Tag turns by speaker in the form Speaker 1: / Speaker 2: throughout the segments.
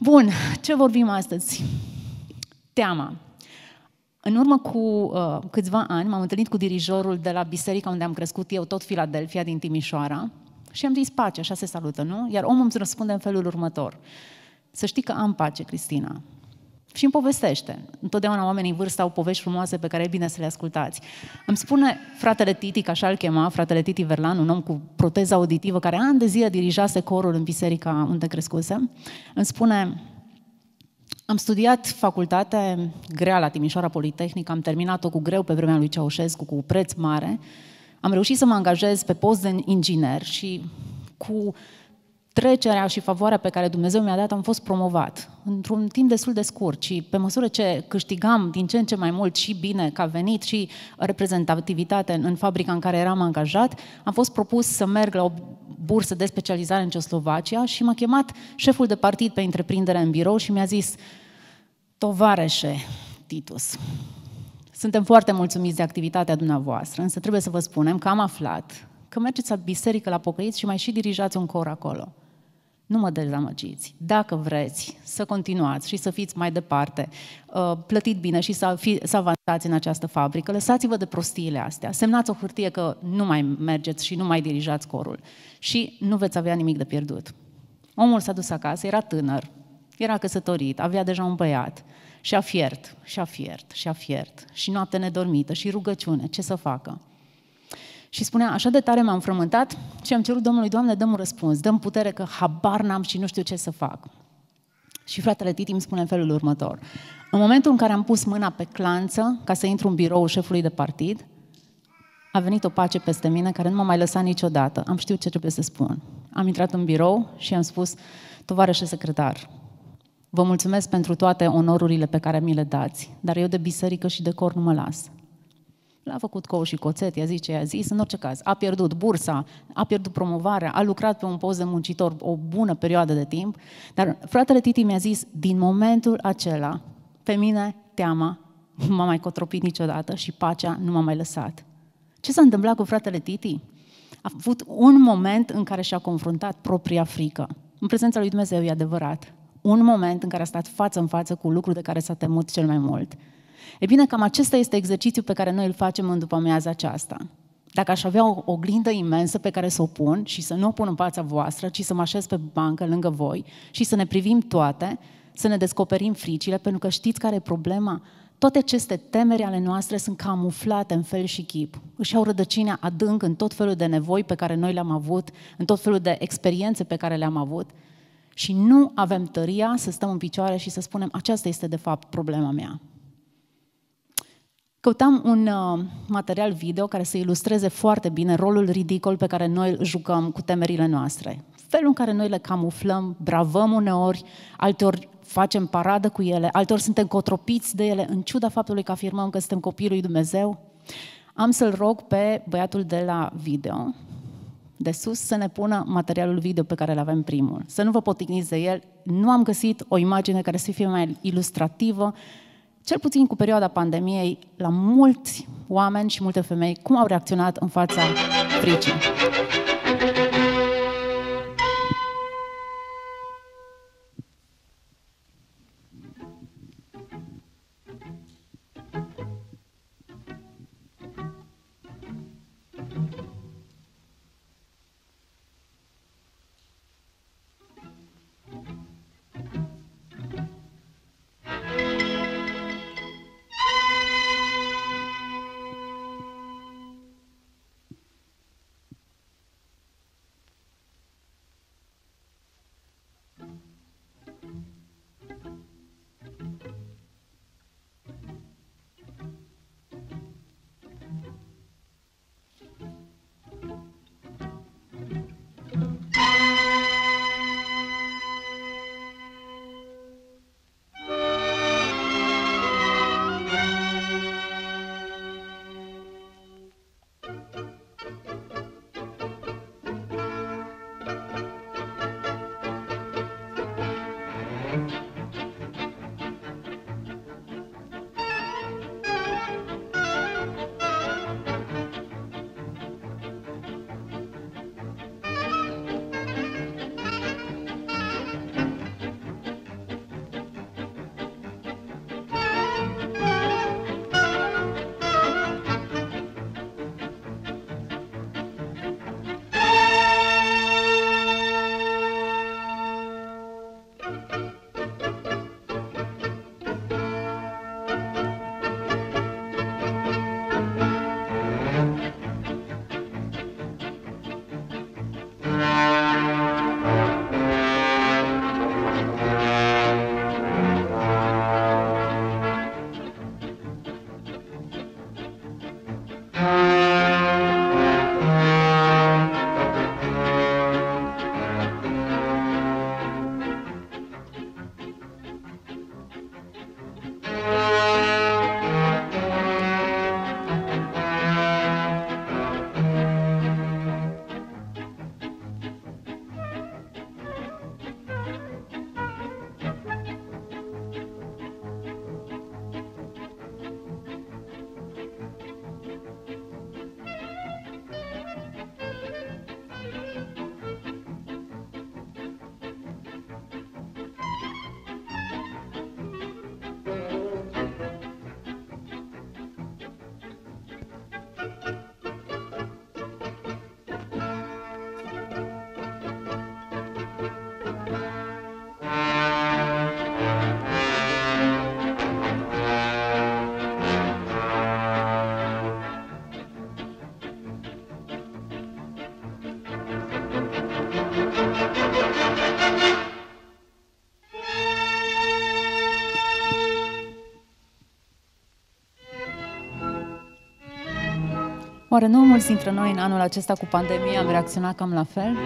Speaker 1: Bun, ce vorbim astăzi? Teama. În urmă cu uh, câțiva ani m-am întâlnit cu dirijorul de la biserica unde am crescut eu, tot Filadelfia, din Timișoara, și am zis pace, așa se salută, nu? Iar omul îmi răspunde în felul următor. Să știi că am pace, Cristina și îmi povestește. Întotdeauna oamenii în vârstă au povești frumoase pe care e bine să le ascultați. Îmi spune fratele Titi, că așa îl chema, fratele Titi Verlan, un om cu proteza auditivă, care ani de zile dirijase corul în biserica unde crescuse, îmi spune, am studiat facultate grea la Timișoara Politehnică, am terminat-o cu greu pe vremea lui Ceaușescu, cu preț mare, am reușit să mă angajez pe post de inginer și cu trecerea și favoarea pe care Dumnezeu mi-a dat, am fost promovat într-un timp destul de scurt și pe măsură ce câștigam din ce în ce mai mult și bine că a venit și reprezentativitate în fabrica în care eram angajat, am fost propus să merg la o bursă de specializare în Ceoslovacia și m-a chemat șeful de partid pe întreprindere în birou și mi-a zis Tovareșe, Titus, suntem foarte mulțumiți de activitatea dumneavoastră, însă trebuie să vă spunem că am aflat că mergeți la biserică la pocăiți și mai și dirijați un cor acolo. Nu mă dezamăgiți. Dacă vreți să continuați și să fiți mai departe, uh, plătit bine și să, fi, să avansați în această fabrică, lăsați-vă de prostiile astea. Semnați o hârtie că nu mai mergeți și nu mai dirijați corul. Și nu veți avea nimic de pierdut. Omul s-a dus acasă, era tânăr, era căsătorit, avea deja un băiat. Și a fiert, și a fiert, și a fiert. Și noapte nedormită, și rugăciune, ce să facă? Și spunea, așa de tare m-am frământat și am cerut Domnului, Doamne, dăm un răspuns, dăm putere că habar n-am și nu știu ce să fac. Și fratele Titi îmi spune în felul următor. În momentul în care am pus mâna pe clanță ca să intru în birou șefului de partid, a venit o pace peste mine care nu m-a mai lăsat niciodată. Am știut ce trebuie să spun. Am intrat în birou și am spus, tovarășe secretar, vă mulțumesc pentru toate onorurile pe care mi le dați, dar eu de biserică și de cor nu mă las. L-a făcut cou și coțet, i-a zis ce i-a zis, în orice caz. A pierdut bursa, a pierdut promovarea, a lucrat pe un post de muncitor o bună perioadă de timp, dar fratele Titi mi-a zis, din momentul acela, pe mine teama nu m-a mai cotropit niciodată și pacea nu m-a mai lăsat. Ce s-a întâmplat cu fratele Titi? A avut un moment în care și-a confruntat propria frică. În prezența lui Dumnezeu e adevărat. Un moment în care a stat față în față cu lucrul de care s-a temut cel mai mult E bine, cam acesta este exercițiul pe care noi îl facem în după amiaza aceasta. Dacă aș avea o oglindă imensă pe care să o pun și să nu o pun în fața voastră, ci să mă așez pe bancă lângă voi și să ne privim toate, să ne descoperim fricile, pentru că știți care e problema? Toate aceste temeri ale noastre sunt camuflate în fel și chip. Își au rădăcinea adânc în tot felul de nevoi pe care noi le-am avut, în tot felul de experiențe pe care le-am avut și nu avem tăria să stăm în picioare și să spunem aceasta este de fapt problema mea. Căutam un uh, material video care să ilustreze foarte bine rolul ridicol pe care noi îl jucăm cu temerile noastre. Felul în care noi le camuflăm, bravăm uneori, alteori facem paradă cu ele, alteori suntem cotropiți de ele, în ciuda faptului că afirmăm că suntem copiii lui Dumnezeu. Am să-l rog pe băiatul de la video, de sus, să ne pună materialul video pe care îl avem primul. Să nu vă potigniți de el, nu am găsit o imagine care să fie mai ilustrativă cel puțin cu perioada pandemiei, la mulți oameni și multe femei, cum au reacționat în fața fricii. Oare nu mulți dintre noi în anul acesta cu pandemia am reacționat cam la fel?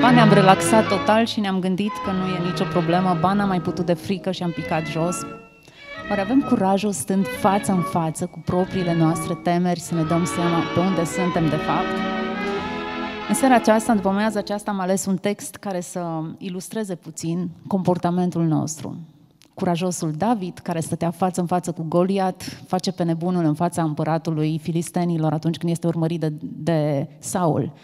Speaker 1: Ba ne-am relaxat total și ne-am gândit că nu e nicio problemă, ba n-am mai putut de frică și am picat jos. Oare avem curajul stând față în față cu propriile noastre temeri să ne dăm seama pe unde suntem de fapt? În seara aceasta, după amiaza aceasta, am ales un text care să ilustreze puțin comportamentul nostru curajosul David, care stătea față în față cu Goliat, face pe nebunul în fața împăratului filistenilor atunci când este urmărit de, de Saul. Uh,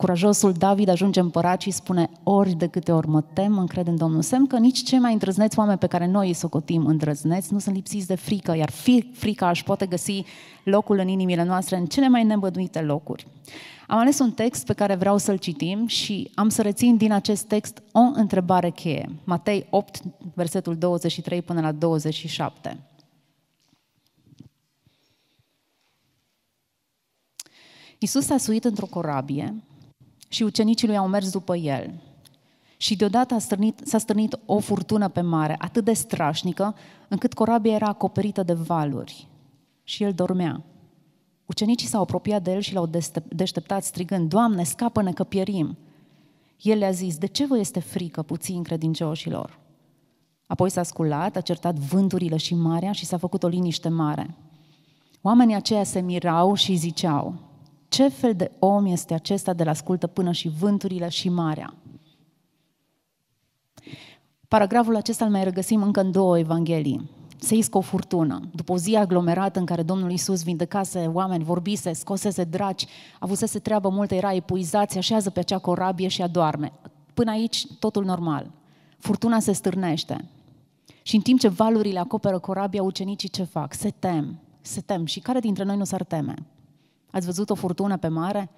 Speaker 1: Curajosul David ajunge împărat și spune, ori de câte ori mă tem, mă încred în Domnul. Semn că nici cei mai îndrăzneți oameni pe care noi îi socotim îndrăzneți nu sunt lipsiți de frică, iar fi, frica își poate găsi locul în inimile noastre în cele mai nebăduite locuri. Am ales un text pe care vreau să-l citim și am să rețin din acest text o întrebare cheie. Matei 8, versetul 23 până la 27. Isus s-a suit într-o corabie și ucenicii lui au mers după el. Și deodată a strânit s-a strânit o furtună pe mare, atât de strașnică, încât corabia era acoperită de valuri. Și el dormea. Ucenicii s-au apropiat de el și l-au deșteptat strigând, Doamne, scapă-ne că pierim! El le-a zis, de ce vă este frică puțin credincioșilor? Apoi s-a sculat, a certat vânturile și marea și s-a făcut o liniște mare. Oamenii aceia se mirau și ziceau, ce fel de om este acesta de la ascultă până și vânturile și marea? Paragraful acesta îl mai regăsim încă în două evanghelii. Se iscă o furtună. După o zi aglomerată în care Domnul Iisus vindecase oameni, vorbise, scosese draci, avusese treabă multă, era epuizat, se așează pe acea corabie și adorme. Până aici totul normal. Furtuna se stârnește. Și în timp ce valurile acoperă corabia, ucenicii ce fac? Se tem. Se tem. Și care dintre noi nu s-ar teme? Ați văzut o furtună pe mare?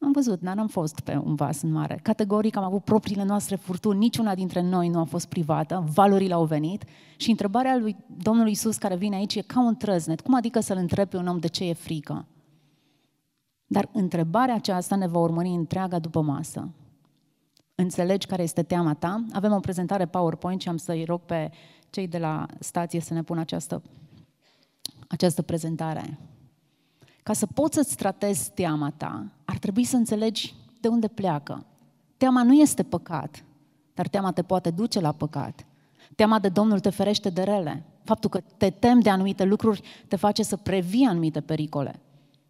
Speaker 1: Am văzut, dar n-am fost pe un vas în mare. Categoric am avut propriile noastre furtuni, niciuna dintre noi nu a fost privată, valorile au venit și întrebarea lui Domnul Iisus care vine aici e ca un trăznet. Cum adică să-l întrebi pe un om de ce e frică? Dar întrebarea aceasta ne va urmări întreaga după masă. Înțelegi care este teama ta? Avem o prezentare PowerPoint și am să-i rog pe cei de la stație să ne pună această, această prezentare. Ca să poți să-ți tratezi teama ta, ar trebui să înțelegi de unde pleacă. Teama nu este păcat, dar teama te poate duce la păcat. Teama de Domnul te ferește de rele. Faptul că te temi de anumite lucruri te face să previi anumite pericole.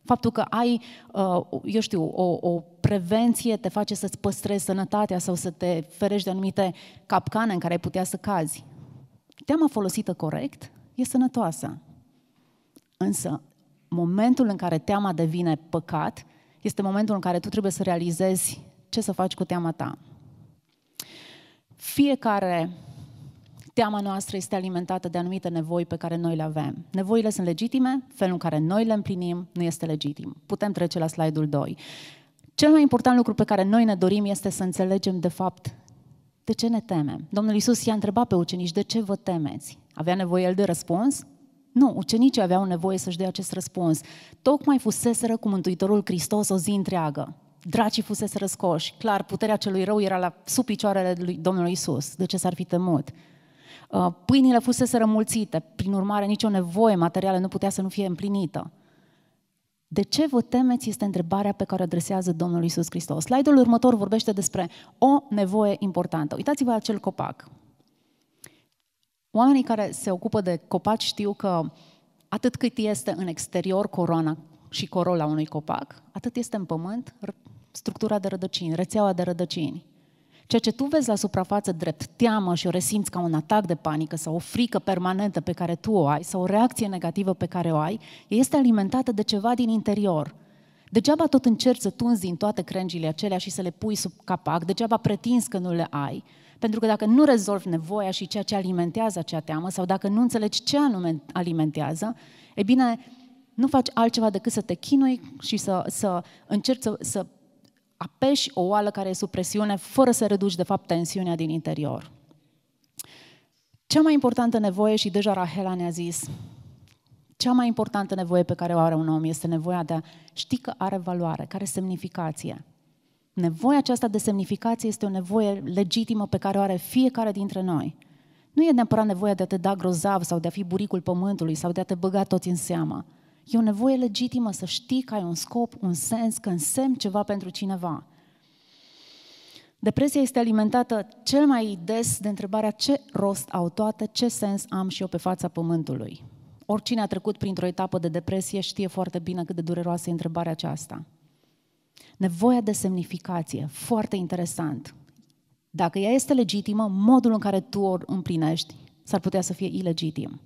Speaker 1: Faptul că ai, uh, eu știu, o, o prevenție te face să-ți păstrezi sănătatea sau să te ferești de anumite capcane în care ai putea să cazi. Teama folosită corect e sănătoasă. Însă momentul în care teama devine păcat, este momentul în care tu trebuie să realizezi ce să faci cu teama ta. Fiecare teama noastră este alimentată de anumite nevoi pe care noi le avem. Nevoile sunt legitime, felul în care noi le împlinim nu este legitim. Putem trece la slide-ul 2. Cel mai important lucru pe care noi ne dorim este să înțelegem de fapt de ce ne temem. Domnul Isus i-a întrebat pe ucenici de ce vă temeți. Avea nevoie el de răspuns? Nu, ucenicii aveau nevoie să-și dea acest răspuns. Tocmai fuseseră cu Mântuitorul Hristos o zi întreagă. Dracii fusese răscoși, clar, puterea celui rău era la sub picioarele lui Domnului Isus. De ce s-ar fi temut? Uh, pâinile fusese rămulțite, prin urmare nicio nevoie materială nu putea să nu fie împlinită. De ce vă temeți este întrebarea pe care o adresează Domnul Isus Hristos. Slide-ul următor vorbește despre o nevoie importantă. Uitați-vă acel copac. Oamenii care se ocupă de copaci știu că atât cât este în exterior coroana și corola unui copac, atât este în pământ structura de rădăcini, rețeaua de rădăcini. Ceea ce tu vezi la suprafață drept teamă și o resimți ca un atac de panică sau o frică permanentă pe care tu o ai sau o reacție negativă pe care o ai, este alimentată de ceva din interior. Degeaba tot încerci să tunzi din toate crengile acelea și să le pui sub capac, degeaba pretinzi că nu le ai, pentru că dacă nu rezolvi nevoia și ceea ce alimentează acea teamă, sau dacă nu înțelegi ce anume alimentează, e bine, nu faci altceva decât să te chinui și să, să încerci să, să apeși o oală care e sub presiune, fără să reduci, de fapt, tensiunea din interior. Cea mai importantă nevoie, și deja Rahela ne-a zis, cea mai importantă nevoie pe care o are un om este nevoia de a ști că are valoare, care are semnificație. Nevoia aceasta de semnificație este o nevoie legitimă pe care o are fiecare dintre noi. Nu e neapărat nevoia de a te da grozav sau de a fi buricul pământului sau de a te băga toți în seamă. E o nevoie legitimă să știi că ai un scop, un sens, că însemni ceva pentru cineva. Depresia este alimentată cel mai des de întrebarea ce rost au toate, ce sens am și eu pe fața pământului. Oricine a trecut printr-o etapă de depresie știe foarte bine cât de dureroasă e întrebarea aceasta. Nevoia de semnificație, foarte interesant. Dacă ea este legitimă, modul în care tu o împlinești s-ar putea să fie ilegitim.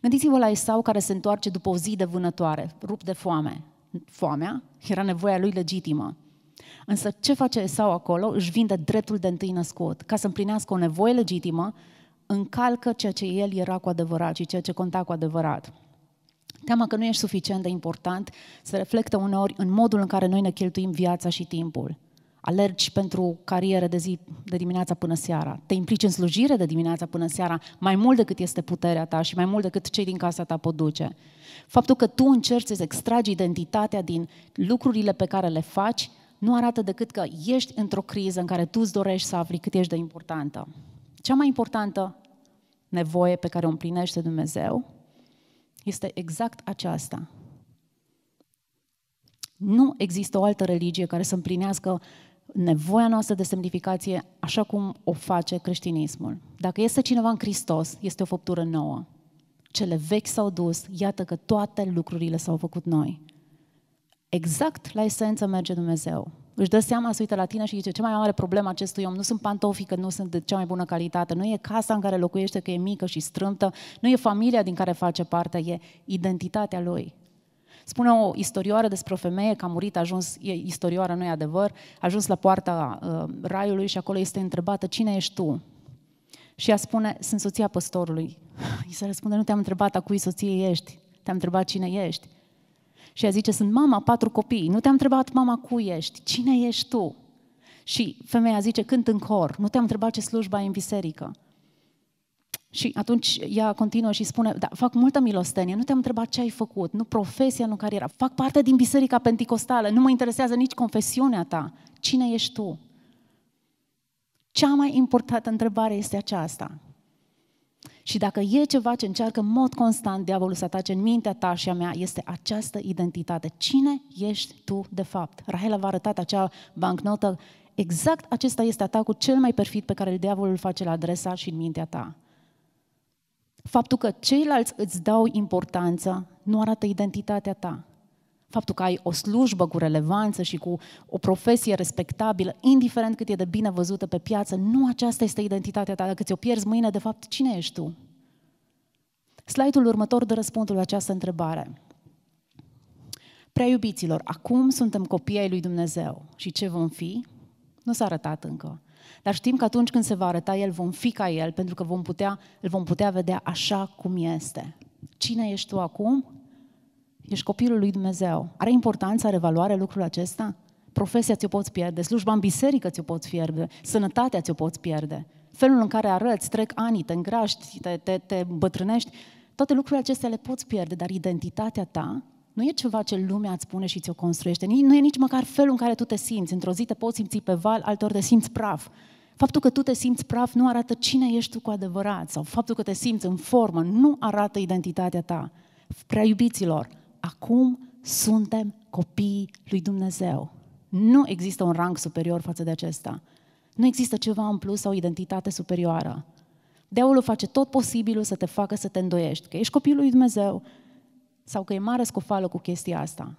Speaker 1: Gândiți-vă la Esau care se întoarce după o zi de vânătoare, rupt de foame. Foamea era nevoia lui legitimă. Însă ce face Esau acolo? Își vinde dreptul de întâi născut. Ca să împlinească o nevoie legitimă, încalcă ceea ce el era cu adevărat și ceea ce conta cu adevărat. Teama că nu ești suficient de important se reflectă uneori în modul în care noi ne cheltuim viața și timpul. Alergi pentru carieră de zi de dimineața până seara, te implici în slujire de dimineața până seara, mai mult decât este puterea ta și mai mult decât cei din casa ta pot duce. Faptul că tu încerci să extragi identitatea din lucrurile pe care le faci nu arată decât că ești într-o criză în care tu îți dorești să afli cât ești de importantă. Cea mai importantă nevoie pe care o împlinește Dumnezeu este exact aceasta. Nu există o altă religie care să împlinească nevoia noastră de semnificație așa cum o face creștinismul. Dacă este cineva în Hristos, este o făptură nouă. Cele vechi s-au dus, iată că toate lucrurile s-au făcut noi. Exact la esență merge Dumnezeu își dă seama, se uită la tine și zice, ce mai mare problemă acestui om, nu sunt pantofii că nu sunt de cea mai bună calitate, nu e casa în care locuiește, că e mică și strâmtă, nu e familia din care face parte, e identitatea lui. Spune o istorioară despre o femeie că a murit, a ajuns, e istorioară, nu e adevăr, a ajuns la poarta uh, raiului și acolo este întrebată, cine ești tu? Și ea spune, sunt soția păstorului. I se răspunde, nu te-am întrebat a cui soție ești, te-am întrebat cine ești. Și ea zice, sunt mama, patru copii. Nu te-am întrebat, mama, cu ești? Cine ești tu? Și femeia zice, cânt în cor. Nu te-am întrebat ce slujba ai în biserică. Și atunci ea continuă și spune, da, fac multă milostenie, nu te-am întrebat ce ai făcut, nu profesia, nu cariera, fac parte din biserica penticostală, nu mă interesează nici confesiunea ta, cine ești tu? Cea mai importantă întrebare este aceasta. Și dacă e ceva ce încearcă în mod constant diavolul să atace în mintea ta și a mea, este această identitate. Cine ești tu de fapt? Rahela v-a arătat acea bancnotă. Exact acesta este atacul cel mai perfid pe care diavolul îl face la adresa și în mintea ta. Faptul că ceilalți îți dau importanță nu arată identitatea ta faptul că ai o slujbă cu relevanță și cu o profesie respectabilă, indiferent cât e de bine văzută pe piață, nu aceasta este identitatea ta. Dacă ți-o pierzi mâine, de fapt, cine ești tu? Slide-ul următor de răspunsul la această întrebare. Prea iubiților, acum suntem copii ai lui Dumnezeu și ce vom fi? Nu s-a arătat încă. Dar știm că atunci când se va arăta El, vom fi ca El, pentru că vom putea, îl vom putea vedea așa cum este. Cine ești tu acum? Ești copilul lui Dumnezeu. Are importanță, are valoare lucrul acesta? Profesia ți-o poți pierde, slujba în biserică ți-o poți pierde, sănătatea ți-o poți pierde. Felul în care arăți, trec ani, te îngraști, te, te, te bătrânești, toate lucrurile acestea le poți pierde, dar identitatea ta nu e ceva ce lumea îți spune și ți-o construiește. Nu e nici măcar felul în care tu te simți. Într-o zi te poți simți pe val, altor te simți praf. Faptul că tu te simți praf nu arată cine ești tu cu adevărat sau faptul că te simți în formă nu arată identitatea ta. Prea iubiților, acum suntem copiii lui Dumnezeu. Nu există un rang superior față de acesta. Nu există ceva în plus sau o identitate superioară. Diavolul face tot posibilul să te facă să te îndoiești că ești copilul lui Dumnezeu sau că e mare scofală cu chestia asta.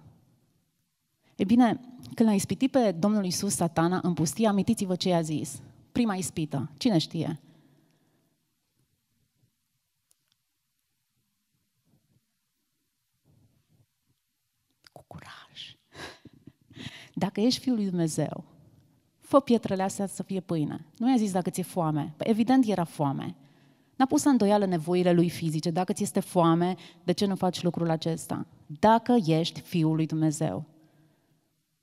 Speaker 1: E bine, când l-a ispitit pe Domnul Isus satana în pustie, amintiți-vă ce i-a zis. Prima ispită, cine știe? dacă ești Fiul lui Dumnezeu, fă pietrele astea să fie pâine. Nu i-a zis dacă ți-e foame. Păi evident era foame. N-a pus în doială nevoile lui fizice. Dacă ți este foame, de ce nu faci lucrul acesta? Dacă ești Fiul lui Dumnezeu.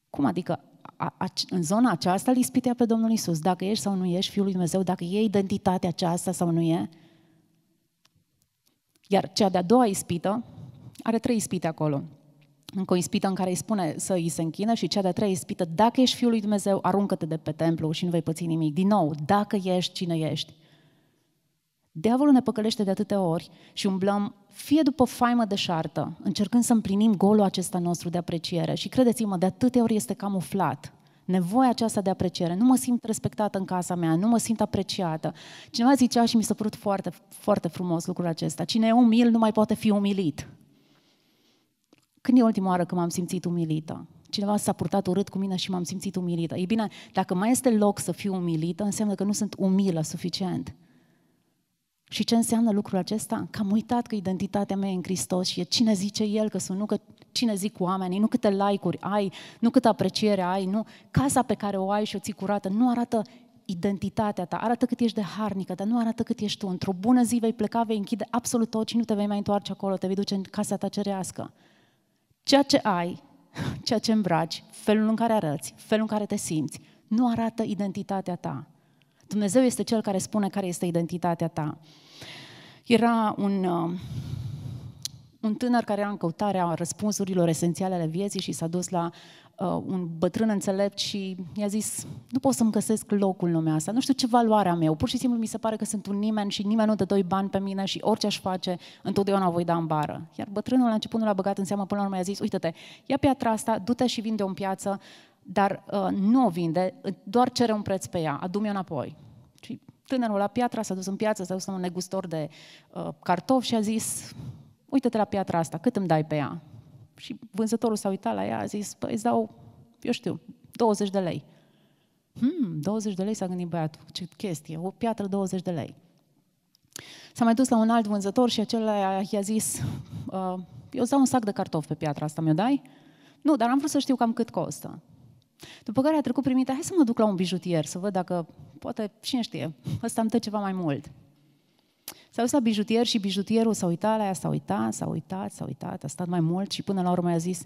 Speaker 1: Cum adică a, a, în zona aceasta îl ispitea pe Domnul Isus, dacă ești sau nu ești Fiul lui Dumnezeu, dacă e identitatea aceasta sau nu e. Iar cea de-a doua ispită are trei ispite acolo încă o ispită în care îi spune să îi se închină și cea de-a treia ispită, dacă ești Fiul lui Dumnezeu, aruncă-te de pe templu și nu vei păți nimic. Din nou, dacă ești, cine ești? Diavolul ne păcălește de atâtea ori și umblăm fie după faimă de șartă, încercând să împlinim golul acesta nostru de apreciere. Și credeți-mă, de atâtea ori este camuflat nevoia aceasta de apreciere. Nu mă simt respectată în casa mea, nu mă simt apreciată. Cineva zicea și mi s-a părut foarte, foarte frumos lucrul acesta. Cine e umil nu mai poate fi umilit. Când e ultima oară când m-am simțit umilită? Cineva s-a purtat urât cu mine și m-am simțit umilită. Ei bine, dacă mai este loc să fiu umilită, înseamnă că nu sunt umilă suficient. Și ce înseamnă lucrul acesta? Că am uitat că identitatea mea e în Hristos și e cine zice El că sunt, nu că cine zic oamenii, nu câte like-uri ai, nu câtă apreciere ai, nu. Casa pe care o ai și o ții curată nu arată identitatea ta, arată cât ești de harnică, dar nu arată cât ești tu. Într-o bună zi vei pleca, vei închide absolut tot și nu te vei mai întoarce acolo, te vei duce în casa ta cerească. Ceea ce ai, ceea ce îmbraci, felul în care arăți, felul în care te simți, nu arată identitatea ta. Dumnezeu este cel care spune care este identitatea ta. Era un, um, un tânăr care era în căutarea răspunsurilor esențiale ale vieții și s-a dus la uh, un bătrân înțelept și i-a zis, nu pot să-mi găsesc locul în lumea asta, nu știu ce valoare am eu, pur și simplu mi se pare că sunt un nimeni și nimeni nu dă doi bani pe mine și orice aș face, întotdeauna voi da în bară. Iar bătrânul la început nu l-a băgat în seamă, până la urmă i-a zis, uite-te, ia piatra asta, du-te și vinde-o în piață, dar uh, nu o vinde, doar cere un preț pe ea, adu-mi-o înapoi. Și tânărul la piatra s-a dus în piață, s-a dus la un negustor de uh, cartofi și a zis, uite-te la piatra asta, cât îmi dai pe ea? Și vânzătorul s-a uitat la ea, a zis, păi îți dau, eu știu, 20 de lei. Hmm, 20 de lei s-a gândit băiatul, ce chestie, o piatră 20 de lei. S-a mai dus la un alt vânzător și acela i-a zis, uh, eu îți dau un sac de cartofi pe piatra asta, mi-o dai? Nu, dar am vrut să știu cam cât costă. După care a trecut primita, hai să mă duc la un bijutier, să văd dacă, poate, cine știe, ăsta îmi dă ceva mai mult. S-a dus la bijutier și bijutierul s-a uitat la ea, s-a uitat, s-a uitat, s-a uitat, a stat mai mult și până la urmă a zis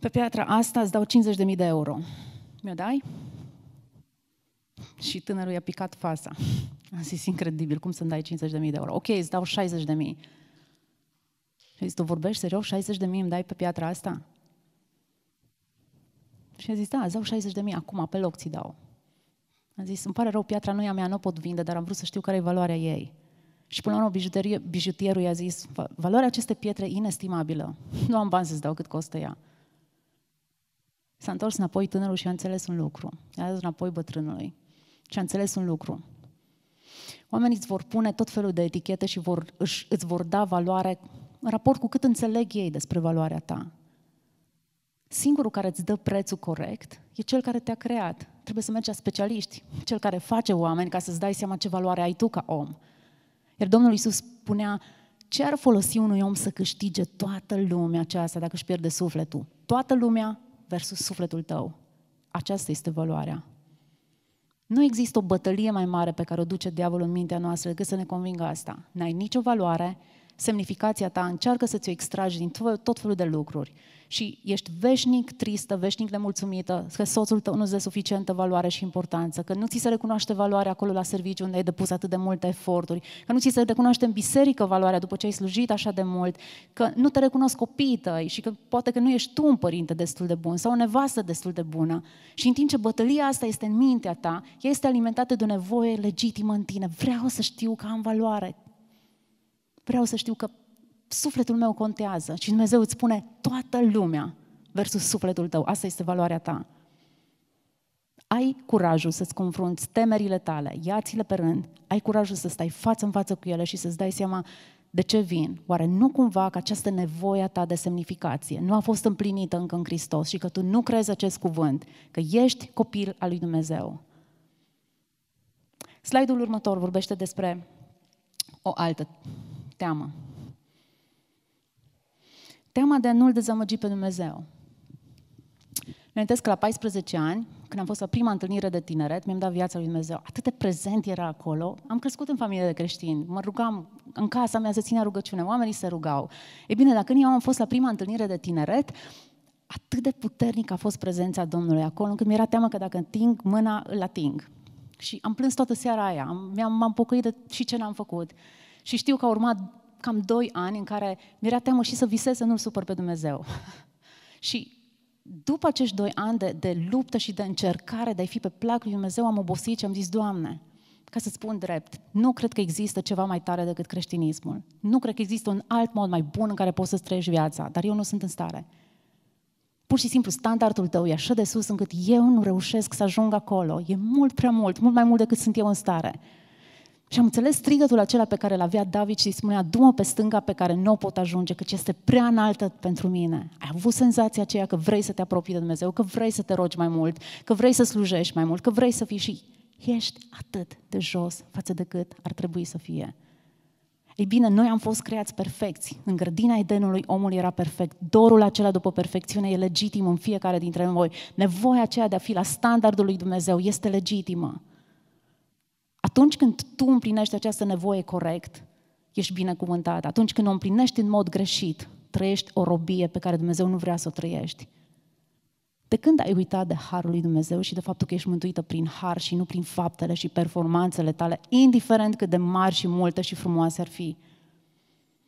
Speaker 1: pe piatra asta îți dau 50.000 de euro. Mi-o dai? Și tânărul i-a picat fața. A zis, incredibil, cum să-mi dai 50.000 de euro? Ok, îți dau 60.000. Și a zis, tu vorbești serios? 60.000 îmi dai pe piatra asta? Și a zis, da, îți dau 60.000, acum pe loc ți dau. A zis, îmi pare rău, piatra nu e a mea, nu pot vinde, dar am vrut să știu care e valoarea ei. Și până la urmă bijutierul i-a zis, valoarea acestei pietre inestimabilă, nu am bani să-ți dau cât costă ea. S-a întors înapoi tânărul și a înțeles un lucru. A dat înapoi bătrânului și a înțeles un lucru. Oamenii îți vor pune tot felul de etichete și vor, își, îți vor da valoare în raport cu cât înțeleg ei despre valoarea ta singurul care îți dă prețul corect e cel care te-a creat. Trebuie să mergi la specialiști, cel care face oameni ca să-ți dai seama ce valoare ai tu ca om. Iar Domnul Iisus spunea, ce ar folosi unui om să câștige toată lumea aceasta dacă își pierde sufletul? Toată lumea versus sufletul tău. Aceasta este valoarea. Nu există o bătălie mai mare pe care o duce diavolul în mintea noastră decât să ne convingă asta. N-ai nicio valoare, semnificația ta, încearcă să ți-o extragi din tot felul de lucruri și ești veșnic tristă, veșnic nemulțumită, că soțul tău nu-ți dă suficientă valoare și importanță, că nu ți se recunoaște valoarea acolo la serviciu unde ai depus atât de multe eforturi, că nu ți se recunoaște în biserică valoarea după ce ai slujit așa de mult, că nu te recunosc copiii tăi și că poate că nu ești tu un părinte destul de bun sau o nevastă destul de bună. Și în timp ce bătălia asta este în mintea ta, ea este alimentată de o nevoie legitimă în tine. Vreau să știu că am valoare, vreau să știu că sufletul meu contează și Dumnezeu îți spune toată lumea versus sufletul tău. Asta este valoarea ta. Ai curajul să-ți confrunți temerile tale, ia-ți-le pe rând, ai curajul să stai față în față cu ele și să-ți dai seama de ce vin? Oare nu cumva că această nevoie ta de semnificație nu a fost împlinită încă în Hristos și că tu nu crezi acest cuvânt, că ești copil al lui Dumnezeu? Slide-ul următor vorbește despre o altă Teamă. Teama de a nu-L dezamăgi pe Dumnezeu. Mi-amintesc că la 14 ani, când am fost la prima întâlnire de tineret, mi-am dat viața lui Dumnezeu. Atât de prezent era acolo. Am crescut în familie de creștini. Mă rugam în casa mea, să ținea rugăciune. Oamenii se rugau. E bine, dacă eu am fost la prima întâlnire de tineret, atât de puternic a fost prezența Domnului acolo, încât mi-era teamă că dacă înting mâna, îl ating. Și am plâns toată seara aia. m-am pocăit de și ce n-am făcut. Și știu că au urmat cam doi ani în care mi-era teamă și să visez să nu-L supăr pe Dumnezeu. și după acești doi ani de, de luptă și de încercare de a fi pe plac lui Dumnezeu, am obosit și am zis, Doamne, ca să spun drept, nu cred că există ceva mai tare decât creștinismul. Nu cred că există un alt mod mai bun în care poți să-ți trăiești viața, dar eu nu sunt în stare. Pur și simplu, standardul tău e așa de sus încât eu nu reușesc să ajung acolo. E mult prea mult, mult mai mult decât sunt eu în stare. Și am înțeles strigătul acela pe care l-avea David și îi spunea, du pe stânga pe care nu pot ajunge, căci este prea înaltă pentru mine. Ai avut senzația aceea că vrei să te apropii de Dumnezeu, că vrei să te rogi mai mult, că vrei să slujești mai mult, că vrei să fii și ești atât de jos față de cât ar trebui să fie. Ei bine, noi am fost creați perfecți. În grădina Edenului omul era perfect. Dorul acela după perfecțiune e legitim în fiecare dintre noi. Nevoia aceea de a fi la standardul lui Dumnezeu este legitimă. Atunci când tu împlinești această nevoie corect, ești binecuvântat. Atunci când o împlinești în mod greșit, trăiești o robie pe care Dumnezeu nu vrea să o trăiești. De când ai uitat de harul lui Dumnezeu și de faptul că ești mântuită prin har și nu prin faptele și performanțele tale, indiferent cât de mari și multe și frumoase ar fi?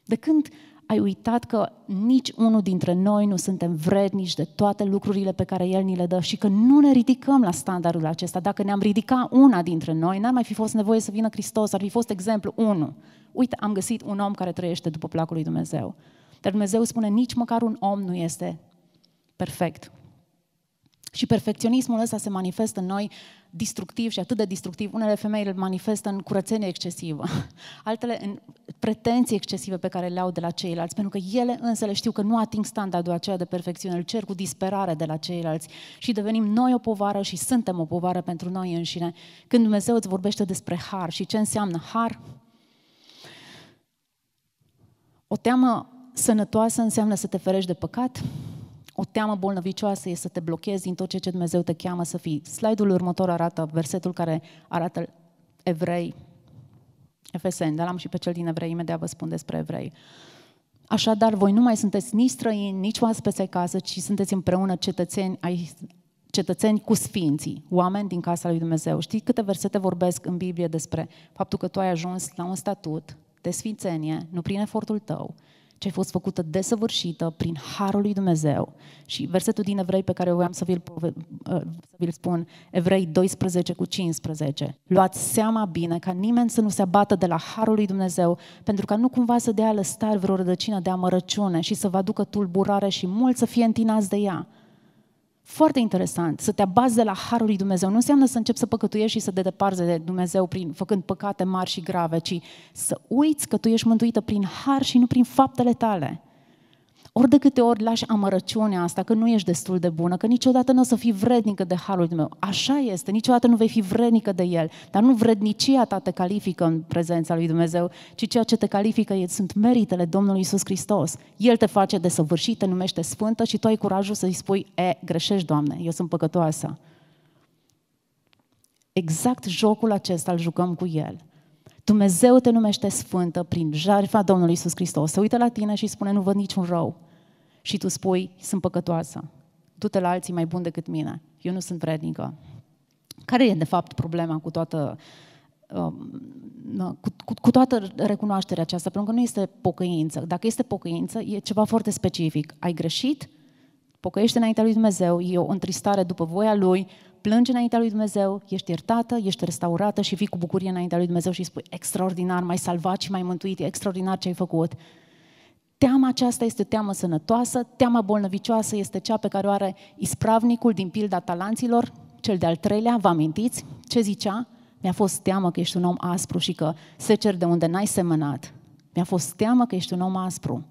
Speaker 1: De când ai uitat că nici unul dintre noi nu suntem vrednici de toate lucrurile pe care El ni le dă și că nu ne ridicăm la standardul acesta. Dacă ne-am ridicat una dintre noi, n-ar mai fi fost nevoie să vină Hristos, ar fi fost exemplu unul. Uite, am găsit un om care trăiește după placul lui Dumnezeu. Dar Dumnezeu spune, nici măcar un om nu este perfect. Și perfecționismul ăsta se manifestă în noi distructiv și atât de distructiv. Unele femei îl manifestă în curățenie excesivă, altele în pretenții excesive pe care le au de la ceilalți, pentru că ele însă le știu că nu ating standardul acela de perfecțiune, îl cer cu disperare de la ceilalți și devenim noi o povară și suntem o povară pentru noi înșine. Când Dumnezeu îți vorbește despre har și ce înseamnă har, o teamă sănătoasă înseamnă să te ferești de păcat, o teamă bolnăvicioasă e să te blochezi din tot ceea ce Dumnezeu te cheamă să fii. Slide-ul următor arată versetul care arată evrei, Efeseni, dar am și pe cel din evrei, imediat vă spun despre evrei. Așadar, voi nu mai sunteți nici străini, nici oaspeți ai casă, ci sunteți împreună cetățeni, ai, cetățeni cu sfinții, oameni din casa lui Dumnezeu. Știi câte versete vorbesc în Biblie despre faptul că tu ai ajuns la un statut de sfințenie, nu prin efortul tău, ce ai fost făcută desăvârșită prin Harul lui Dumnezeu. Și versetul din Evrei pe care voiam să vi-l, uh, să vi-l spun, Evrei 12 cu 15. Luați seama bine ca nimeni să nu se abată de la Harul lui Dumnezeu, pentru ca nu cumva să dea lăstar vreo rădăcină de amărăciune și să vă aducă tulburare și mult să fie întinați de ea. Foarte interesant. Să te abazi de la harul lui Dumnezeu. Nu înseamnă să începi să păcătuiești și să te departe de Dumnezeu prin, făcând păcate mari și grave, ci să uiți că tu ești mântuită prin har și nu prin faptele tale. Ori de câte ori lași amărăciunea asta, că nu ești destul de bună, că niciodată nu o să fii vrednică de harul meu. Așa este, niciodată nu vei fi vrednică de el. Dar nu vrednicia ta te califică în prezența lui Dumnezeu, ci ceea ce te califică sunt meritele Domnului Isus Hristos. El te face de săvârșit, te numește sfântă și tu ai curajul să-i spui, e, greșești, Doamne, eu sunt păcătoasă. Exact jocul acesta îl jucăm cu El. Dumnezeu te numește sfântă prin jarfa Domnului Isus Hristos. Se uită la tine și spune, nu văd niciun rău. Și tu spui, sunt păcătoasă. Du-te la alții mai buni decât mine. Eu nu sunt vrednică. Care e, de fapt, problema cu toată um, cu, cu, cu toată recunoașterea aceasta, pentru că nu este pocăință. Dacă este pocăință, e ceva foarte specific. Ai greșit, pocăiește înaintea lui Dumnezeu, e o întristare după voia lui, plângi înaintea lui Dumnezeu, ești iertată, ești restaurată și vii cu bucurie înaintea lui Dumnezeu și spui extraordinar, mai salvat și mai mântuit, e extraordinar ce ai făcut. Teama aceasta este teamă sănătoasă, teama bolnăvicioasă este cea pe care o are ispravnicul din pilda talanților, cel de-al treilea, vă amintiți? Ce zicea? Mi-a fost teamă că ești un om aspru și că se cer de unde n-ai semănat. Mi-a fost teamă că ești un om aspru.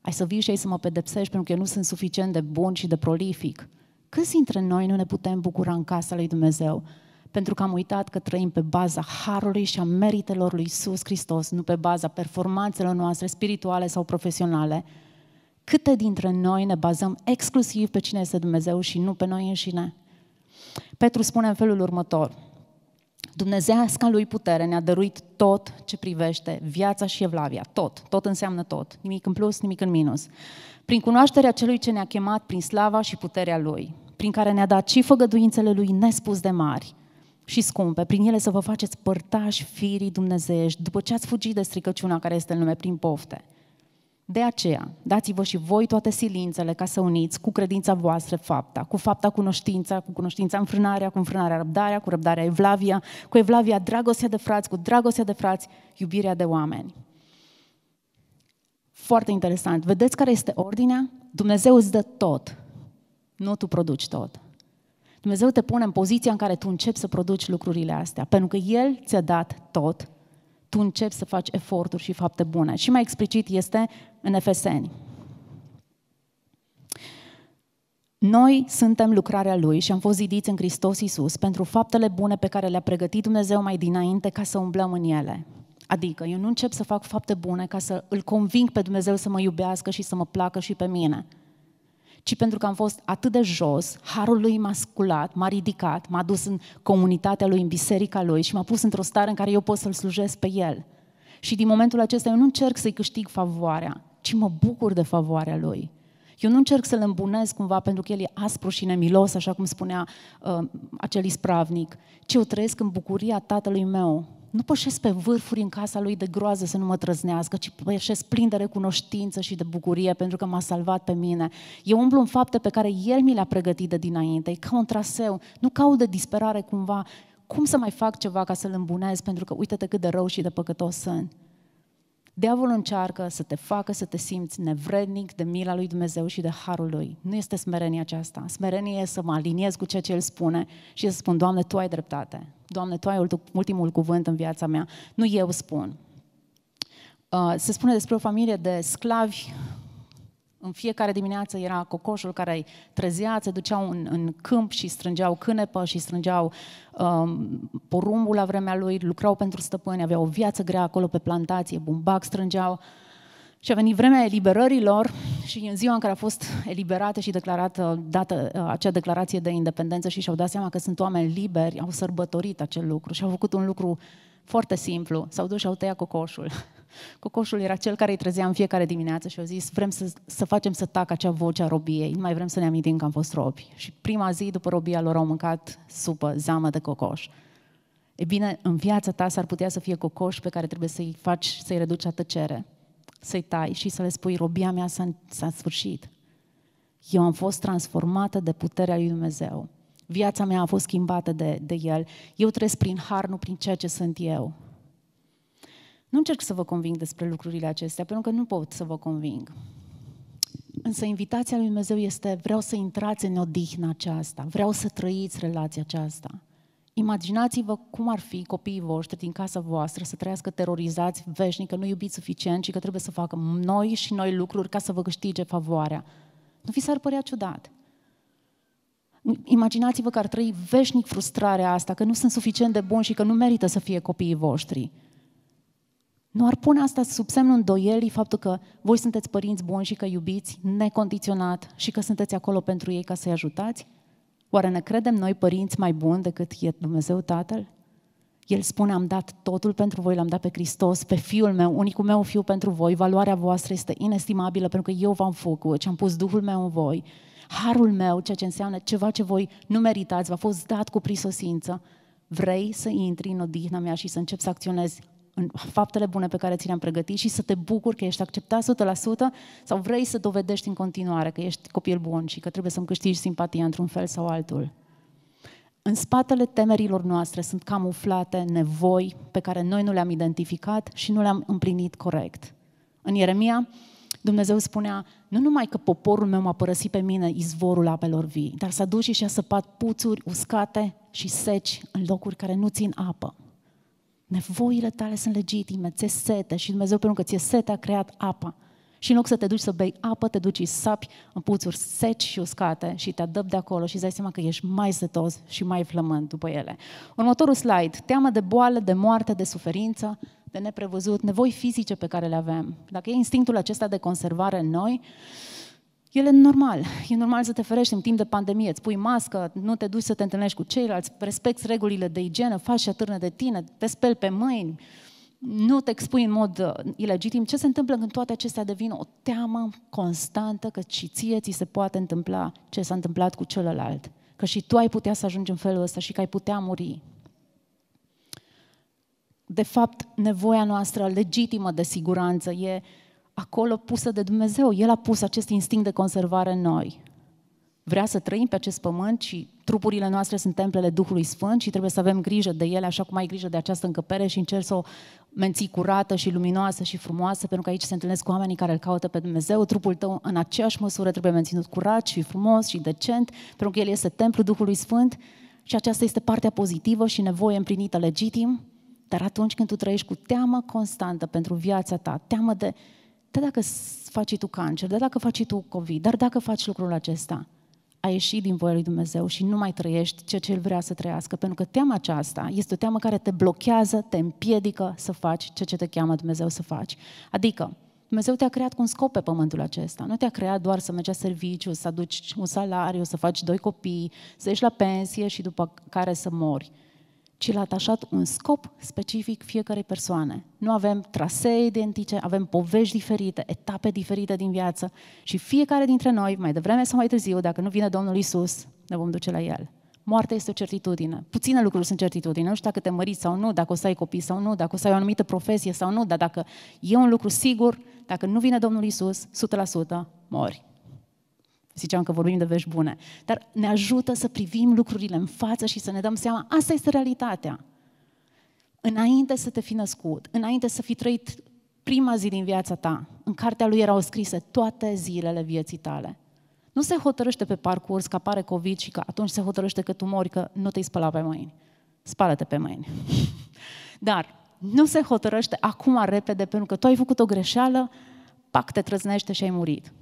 Speaker 1: Ai să vii și ai să mă pedepsești pentru că eu nu sunt suficient de bun și de prolific. Câți dintre noi nu ne putem bucura în casa lui Dumnezeu? Pentru că am uitat că trăim pe baza harului și a meritelor lui Isus Hristos, nu pe baza performanțelor noastre spirituale sau profesionale. Câte dintre noi ne bazăm exclusiv pe cine este Dumnezeu și nu pe noi înșine? Petru spune în felul următor. Dumnezeasca lui putere ne-a dăruit tot ce privește viața și evlavia. Tot. Tot înseamnă tot. Nimic în plus, nimic în minus. Prin cunoașterea celui ce ne-a chemat prin slava și puterea lui prin care ne-a dat și făgăduințele Lui nespus de mari și scumpe, prin ele să vă faceți părtași firii dumnezeiești, după ce ați fugit de stricăciunea care este în lume prin pofte. De aceea, dați-vă și voi toate silințele ca să uniți cu credința voastră fapta, cu fapta cunoștința, cu cunoștința înfrânarea, cu înfrânarea răbdarea, cu răbdarea evlavia, cu evlavia dragostea de frați, cu dragostea de frați, iubirea de oameni. Foarte interesant. Vedeți care este ordinea? Dumnezeu îți dă tot. Nu tu produci tot. Dumnezeu te pune în poziția în care tu începi să produci lucrurile astea, pentru că El ți-a dat tot, tu începi să faci eforturi și fapte bune. Și mai explicit este în Efeseni. Noi suntem lucrarea Lui și am fost zidiți în Hristos Iisus pentru faptele bune pe care le-a pregătit Dumnezeu mai dinainte ca să umblăm în ele. Adică eu nu încep să fac fapte bune ca să îl conving pe Dumnezeu să mă iubească și să mă placă și pe mine – ci pentru că am fost atât de jos, harul lui m-a sculat, m-a ridicat, m-a dus în comunitatea lui, în biserica lui și m-a pus într-o stare în care eu pot să-l slujesc pe el. Și din momentul acesta eu nu încerc să-i câștig favoarea, ci mă bucur de favoarea lui. Eu nu încerc să-l îmbunesc cumva pentru că el e aspru și nemilos, așa cum spunea uh, acel ispravnic, ci eu trăiesc în bucuria tatălui meu, nu pășesc pe vârfuri în casa lui de groază să nu mă trăznească, ci pășesc plin de recunoștință și de bucurie pentru că m-a salvat pe mine. Eu umblu în fapte pe care El mi le-a pregătit de dinainte, e ca un traseu, nu caut de disperare cumva. Cum să mai fac ceva ca să-L îmbunez pentru că uite-te cât de rău și de păcătos sunt. Diavolul încearcă să te facă să te simți nevrednic de mila lui Dumnezeu și de harul lui. Nu este smerenia aceasta. Smerenie e să mă aliniez cu ceea ce el spune și să spun, Doamne, Tu ai dreptate. Doamne, Tu ai ultimul cuvânt în viața mea. Nu eu spun. Uh, se spune despre o familie de sclavi în fiecare dimineață era cocoșul care îi trezea, se duceau în, în câmp și strângeau cânepă și strângeau um, porumbul la vremea lui, lucrau pentru stăpâni, aveau o viață grea acolo pe plantație, bumbac strângeau. Și a venit vremea eliberărilor și în ziua în care a fost eliberată și declarată, dată uh, acea declarație de independență și și-au dat seama că sunt oameni liberi, au sărbătorit acel lucru și au făcut un lucru foarte simplu, s-au dus și au tăiat cocoșul. Cocoșul era cel care îi trezea în fiecare dimineață și a zis, vrem să, să facem să tacă acea voce a robiei, nu mai vrem să ne amintim că am fost robi. Și prima zi după robia lor au mâncat supă, zamă de cocoș. E bine, în viața ta s-ar putea să fie cocoș pe care trebuie să-i faci, să-i reduci la tăcere, să-i tai și să le spui, robia mea s-a, s-a sfârșit. Eu am fost transformată de puterea lui Dumnezeu. Viața mea a fost schimbată de, de El. Eu trăiesc prin har, nu prin ceea ce sunt eu. Nu încerc să vă conving despre lucrurile acestea, pentru că nu pot să vă conving. Însă invitația lui Dumnezeu este vreau să intrați în odihna aceasta, vreau să trăiți relația aceasta. Imaginați-vă cum ar fi copiii voștri din casa voastră să trăiască terorizați veșnic, că nu iubiți suficient și că trebuie să facă noi și noi lucruri ca să vă câștige favoarea. Nu vi s-ar părea ciudat? Imaginați-vă că ar trăi veșnic frustrarea asta, că nu sunt suficient de buni și că nu merită să fie copiii voștri. Nu ar pune asta sub semnul îndoielii faptul că voi sunteți părinți buni și că iubiți necondiționat și că sunteți acolo pentru ei ca să-i ajutați? Oare ne credem noi părinți mai buni decât e Dumnezeu Tatăl? El spune, am dat totul pentru voi, l-am dat pe Hristos, pe Fiul meu, unicul meu Fiu pentru voi, valoarea voastră este inestimabilă pentru că eu v-am făcut și am pus Duhul meu în voi. Harul meu, ceea ce înseamnă ceva ce voi nu meritați, v-a fost dat cu prisosință. Vrei să intri în odihna mea și să începi să acționezi în faptele bune pe care ți le-am pregătit și să te bucuri că ești acceptat 100% sau vrei să dovedești în continuare că ești copil bun și că trebuie să-mi câștigi simpatia într-un fel sau altul. În spatele temerilor noastre sunt camuflate nevoi pe care noi nu le-am identificat și nu le-am împlinit corect. În Ieremia, Dumnezeu spunea, nu numai că poporul meu m-a părăsit pe mine izvorul apelor vii, dar s-a dus și a săpat puțuri uscate și seci în locuri care nu țin apă. Nevoile tale sunt legitime, ți-e sete și Dumnezeu pentru că ți-e sete a creat apa. Și în loc să te duci să bei apă, te duci și sapi în puțuri seci și uscate și te adăp de acolo și îți dai seama că ești mai sătos și mai flământ după ele. Următorul slide. Teamă de boală, de moarte, de suferință, de neprevăzut, nevoi fizice pe care le avem. Dacă e instinctul acesta de conservare în noi, el e normal. E normal să te ferești în timp de pandemie, îți pui mască, nu te duci să te întâlnești cu ceilalți, respecti regulile de igienă, faci și atârnă de tine, te speli pe mâini, nu te expui în mod uh, ilegitim. Ce se întâmplă când toate acestea devin o teamă constantă că și ție ți se poate întâmpla ce s-a întâmplat cu celălalt? Că și tu ai putea să ajungi în felul ăsta și că ai putea muri. De fapt, nevoia noastră legitimă de siguranță e acolo pusă de Dumnezeu. El a pus acest instinct de conservare în noi. Vrea să trăim pe acest pământ și trupurile noastre sunt templele Duhului Sfânt și trebuie să avem grijă de ele, așa cum ai grijă de această încăpere și încerci să o menții curată și luminoasă și frumoasă, pentru că aici se întâlnesc cu oamenii care îl caută pe Dumnezeu. Trupul tău în aceeași măsură trebuie menținut curat și frumos și decent, pentru că el este templul Duhului Sfânt și aceasta este partea pozitivă și nevoie împlinită legitim, dar atunci când tu trăiești cu teamă constantă pentru viața ta, teamă de dar dacă faci tu cancer, dar dacă faci tu COVID, dar dacă faci lucrul acesta, ai ieșit din voia lui Dumnezeu și nu mai trăiești ceea ce El vrea să trăiască, pentru că teama aceasta este o teamă care te blochează, te împiedică să faci ceea ce te cheamă Dumnezeu să faci. Adică, Dumnezeu te-a creat cu un scop pe pământul acesta. Nu te-a creat doar să mergi la serviciu, să aduci un salariu, să faci doi copii, să ieși la pensie și după care să mori ci l-a atașat un scop specific fiecarei persoane. Nu avem trasee identice, avem povești diferite, etape diferite din viață și fiecare dintre noi, mai devreme sau mai târziu, dacă nu vine Domnul Isus, ne vom duce la El. Moartea este o certitudine. Puține lucruri sunt certitudine. Nu știu dacă te măriți sau nu, dacă o să ai copii sau nu, dacă o să ai o anumită profesie sau nu, dar dacă e un lucru sigur, dacă nu vine Domnul Isus, 100% mori ziceam că vorbim de vești bune, dar ne ajută să privim lucrurile în față și să ne dăm seama, asta este realitatea. Înainte să te fi născut, înainte să fi trăit prima zi din viața ta, în cartea lui erau scrise toate zilele vieții tale. Nu se hotărăște pe parcurs că apare COVID și că atunci se hotărăște că tu mori, că nu te-ai spălat pe mâini. Spală-te pe mâini. Dar nu se hotărăște acum repede pentru că tu ai făcut o greșeală, pac te trăznește și ai murit.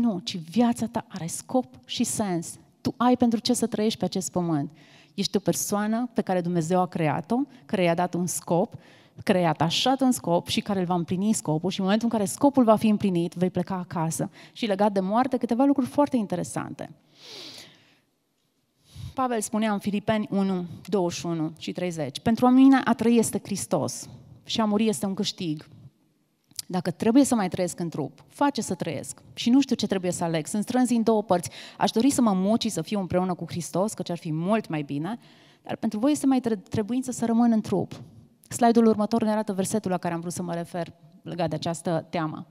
Speaker 1: Nu, ci viața ta are scop și sens. Tu ai pentru ce să trăiești pe acest pământ. Ești o persoană pe care Dumnezeu a creat-o, care i-a dat un scop, care i-a atașat un scop și care îl va împlini scopul și în momentul în care scopul va fi împlinit, vei pleca acasă. Și legat de moarte, câteva lucruri foarte interesante. Pavel spunea în Filipeni 1, 21 și 30, pentru mine a trăi este Hristos și a muri este un câștig. Dacă trebuie să mai trăiesc în trup, face să trăiesc. Și nu știu ce trebuie să aleg. Sunt strâns în două părți. Aș dori să mă muci și să fiu împreună cu Hristos, ce ar fi mult mai bine, dar pentru voi este mai trebuință să rămân în trup. Slide-ul următor ne arată versetul la care am vrut să mă refer legat de această teamă.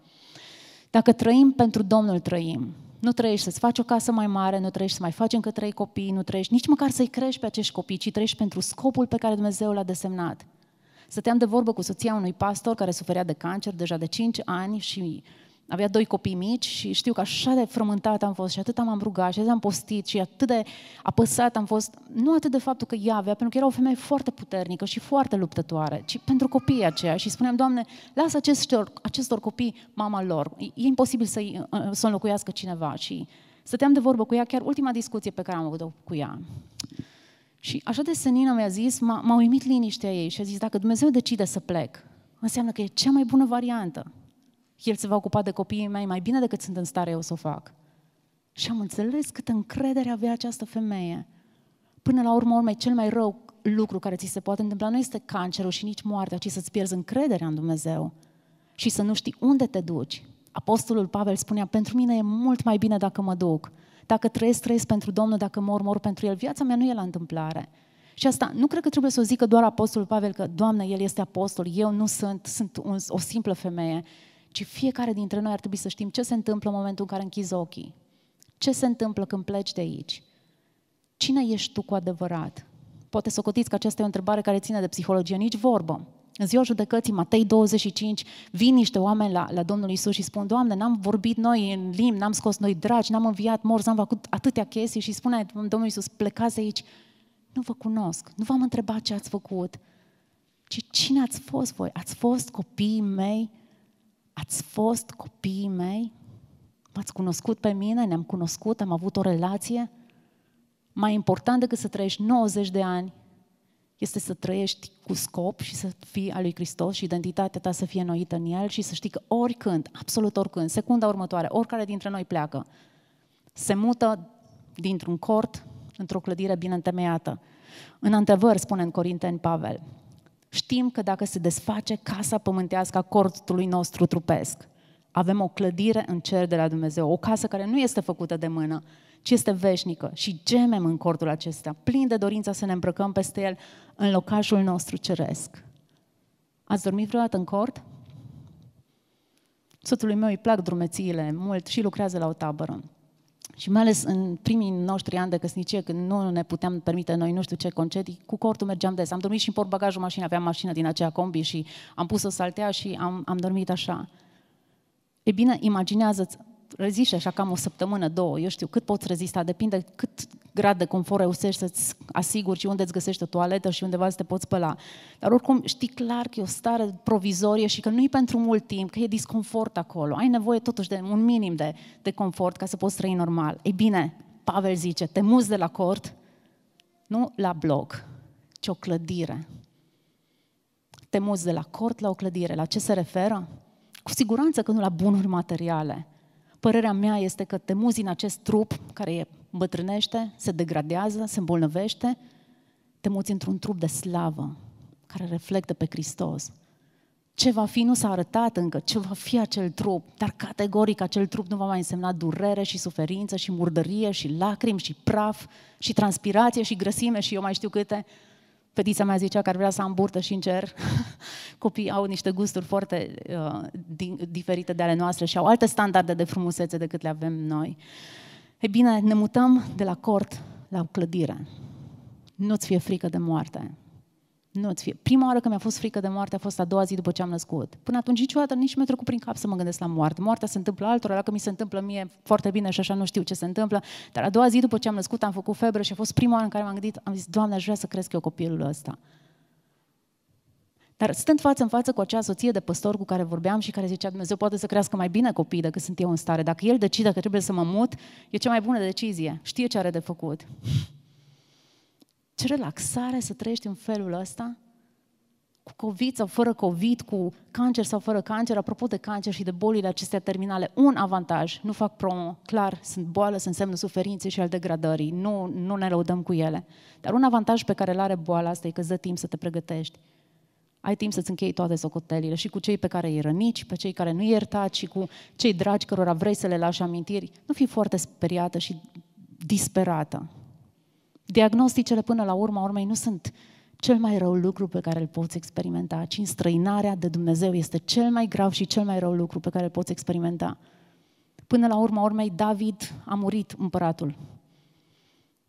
Speaker 1: Dacă trăim pentru Domnul, trăim. Nu trăiești să-ți faci o casă mai mare, nu trăiești să mai faci încă trei copii, nu trăiești nici măcar să-i crești pe acești copii, ci trăiești pentru scopul pe care Dumnezeu l-a desemnat. Stăteam de vorbă cu soția unui pastor care suferea de cancer deja de 5 ani și avea doi copii mici și știu că așa de frământat am fost și atât am rugat și atât am postit și atât de apăsat am fost, nu atât de faptul că ea avea, pentru că era o femeie foarte puternică și foarte luptătoare, ci pentru copiii aceia și spuneam, Doamne, lasă acestor, acestor copii mama lor, e imposibil să-i, uh, uh, să înlocuiască cineva și stăteam de vorbă cu ea, chiar ultima discuție pe care am avut-o cu ea. Și așa de senină mi-a zis, m-a, a uimit liniștea ei și a zis, dacă Dumnezeu decide să plec, înseamnă că e cea mai bună variantă. El se va ocupa de copiii mei mai bine decât sunt în stare eu să o fac. Și am înțeles cât încredere avea această femeie. Până la urmă, urmei, cel mai rău lucru care ți se poate întâmpla nu este cancerul și nici moartea, ci să-ți pierzi încrederea în Dumnezeu și să nu știi unde te duci. Apostolul Pavel spunea, pentru mine e mult mai bine dacă mă duc. Dacă trăiesc, trăiesc pentru Domnul, dacă mor, mor pentru El. Viața mea nu e la întâmplare. Și asta nu cred că trebuie să o zică doar Apostolul Pavel că, Doamne, El este apostol, eu nu sunt, sunt un, o simplă femeie, ci fiecare dintre noi ar trebui să știm ce se întâmplă în momentul în care închizi ochii. Ce se întâmplă când pleci de aici? Cine ești tu cu adevărat? Poate să cotiți că aceasta e o întrebare care ține de psihologie, nici vorbă. În ziua judecății, Matei 25, vin niște oameni la, la Domnul Isus și spun, Doamne, n-am vorbit noi în limbi, n-am scos noi dragi, n-am înviat morți, n-am făcut atâtea chestii și spune Domnul Isus, plecați aici, nu vă cunosc, nu v-am întrebat ce ați făcut, ci cine ați fost voi? Ați fost copiii mei? Ați fost copiii mei? M-ați cunoscut pe mine? Ne-am cunoscut? Am avut o relație? Mai important decât să trăiești 90 de ani este să trăiești cu scop și să fii al lui Hristos și identitatea ta să fie înnoită în El și să știi că oricând, absolut oricând, secunda următoare, oricare dintre noi pleacă, se mută dintr-un cort într-o clădire bine întemeiată. În antevăr, spune în Corinteni Pavel, știm că dacă se desface casa pământească a cortului nostru trupesc, avem o clădire în cer de la Dumnezeu, o casă care nu este făcută de mână, ci este veșnică și gemem în cortul acesta, plin de dorința să ne îmbrăcăm peste el în locașul nostru ceresc. Ați dormit vreodată în cort? Soțului meu îi plac drumețiile mult și lucrează la o tabără. Și mai ales în primii noștri ani de căsnicie, când nu ne puteam permite noi nu știu ce concedii, cu cortul mergeam des. Am dormit și în portbagajul mașinii, aveam mașină din acea combi și am pus o saltea și am, am dormit așa. E bine, imaginează-ți reziști așa cam o săptămână, două, eu știu, cât poți rezista, depinde cât grad de confort reușești să-ți asiguri și unde îți găsești o toaletă și undeva să te poți spăla. Dar oricum știi clar că e o stare provizorie și că nu e pentru mult timp, că e disconfort acolo. Ai nevoie totuși de un minim de, de confort ca să poți trăi normal. Ei bine, Pavel zice, te muți de la cort, nu la bloc, ci o clădire. Te muți de la cort la o clădire. La ce se referă? Cu siguranță că nu la bunuri materiale, Părerea mea este că te muzi în acest trup care e bătrânește, se degradează, se îmbolnăvește, te muți într-un trup de slavă care reflectă pe Hristos. Ce va fi nu s-a arătat încă, ce va fi acel trup, dar categoric acel trup nu va mai însemna durere și suferință și murdărie și lacrimi și praf și transpirație și grăsime și eu mai știu câte, Fetița mea zicea că ar vrea să am burtă și în cer. Copiii au niște gusturi foarte uh, din, diferite de ale noastre și au alte standarde de frumusețe decât le avem noi. Ei bine, ne mutăm de la cort la clădire. Nu-ți fie frică de moarte. Nu-ți fie. Prima oară când mi-a fost frică de moarte a fost a doua zi după ce am născut. Până atunci niciodată nici mi-a trecut prin cap să mă gândesc la moarte. Moartea se întâmplă altora, dacă mi se întâmplă mie foarte bine și așa nu știu ce se întâmplă. Dar a doua zi după ce am născut am făcut febră și a fost prima oară în care m-am gândit, am zis, Doamne, aș vrea să cresc eu copilul ăsta. Dar stând față în față cu acea soție de păstor cu care vorbeam și care zicea Dumnezeu poate să crească mai bine copii decât sunt eu în stare. Dacă el decide că trebuie să mă mut, e cea mai bună decizie. Știe ce are de făcut. Ce relaxare să trăiești în felul ăsta? Cu COVID sau fără COVID, cu cancer sau fără cancer, apropo de cancer și de bolile acestea terminale, un avantaj, nu fac promo, clar, sunt boală, sunt semnul suferinței și al degradării, nu, nu ne lăudăm cu ele. Dar un avantaj pe care îl are boala asta e că dă timp să te pregătești ai timp să-ți închei toate socotelile și cu cei pe care îi rănici, pe cei care nu iertați și cu cei dragi cărora vrei să le lași amintiri. Nu fi foarte speriată și disperată. Diagnosticele până la urma urmei nu sunt cel mai rău lucru pe care îl poți experimenta, ci străinarea de Dumnezeu este cel mai grav și cel mai rău lucru pe care îl poți experimenta. Până la urma urmei, David a murit împăratul.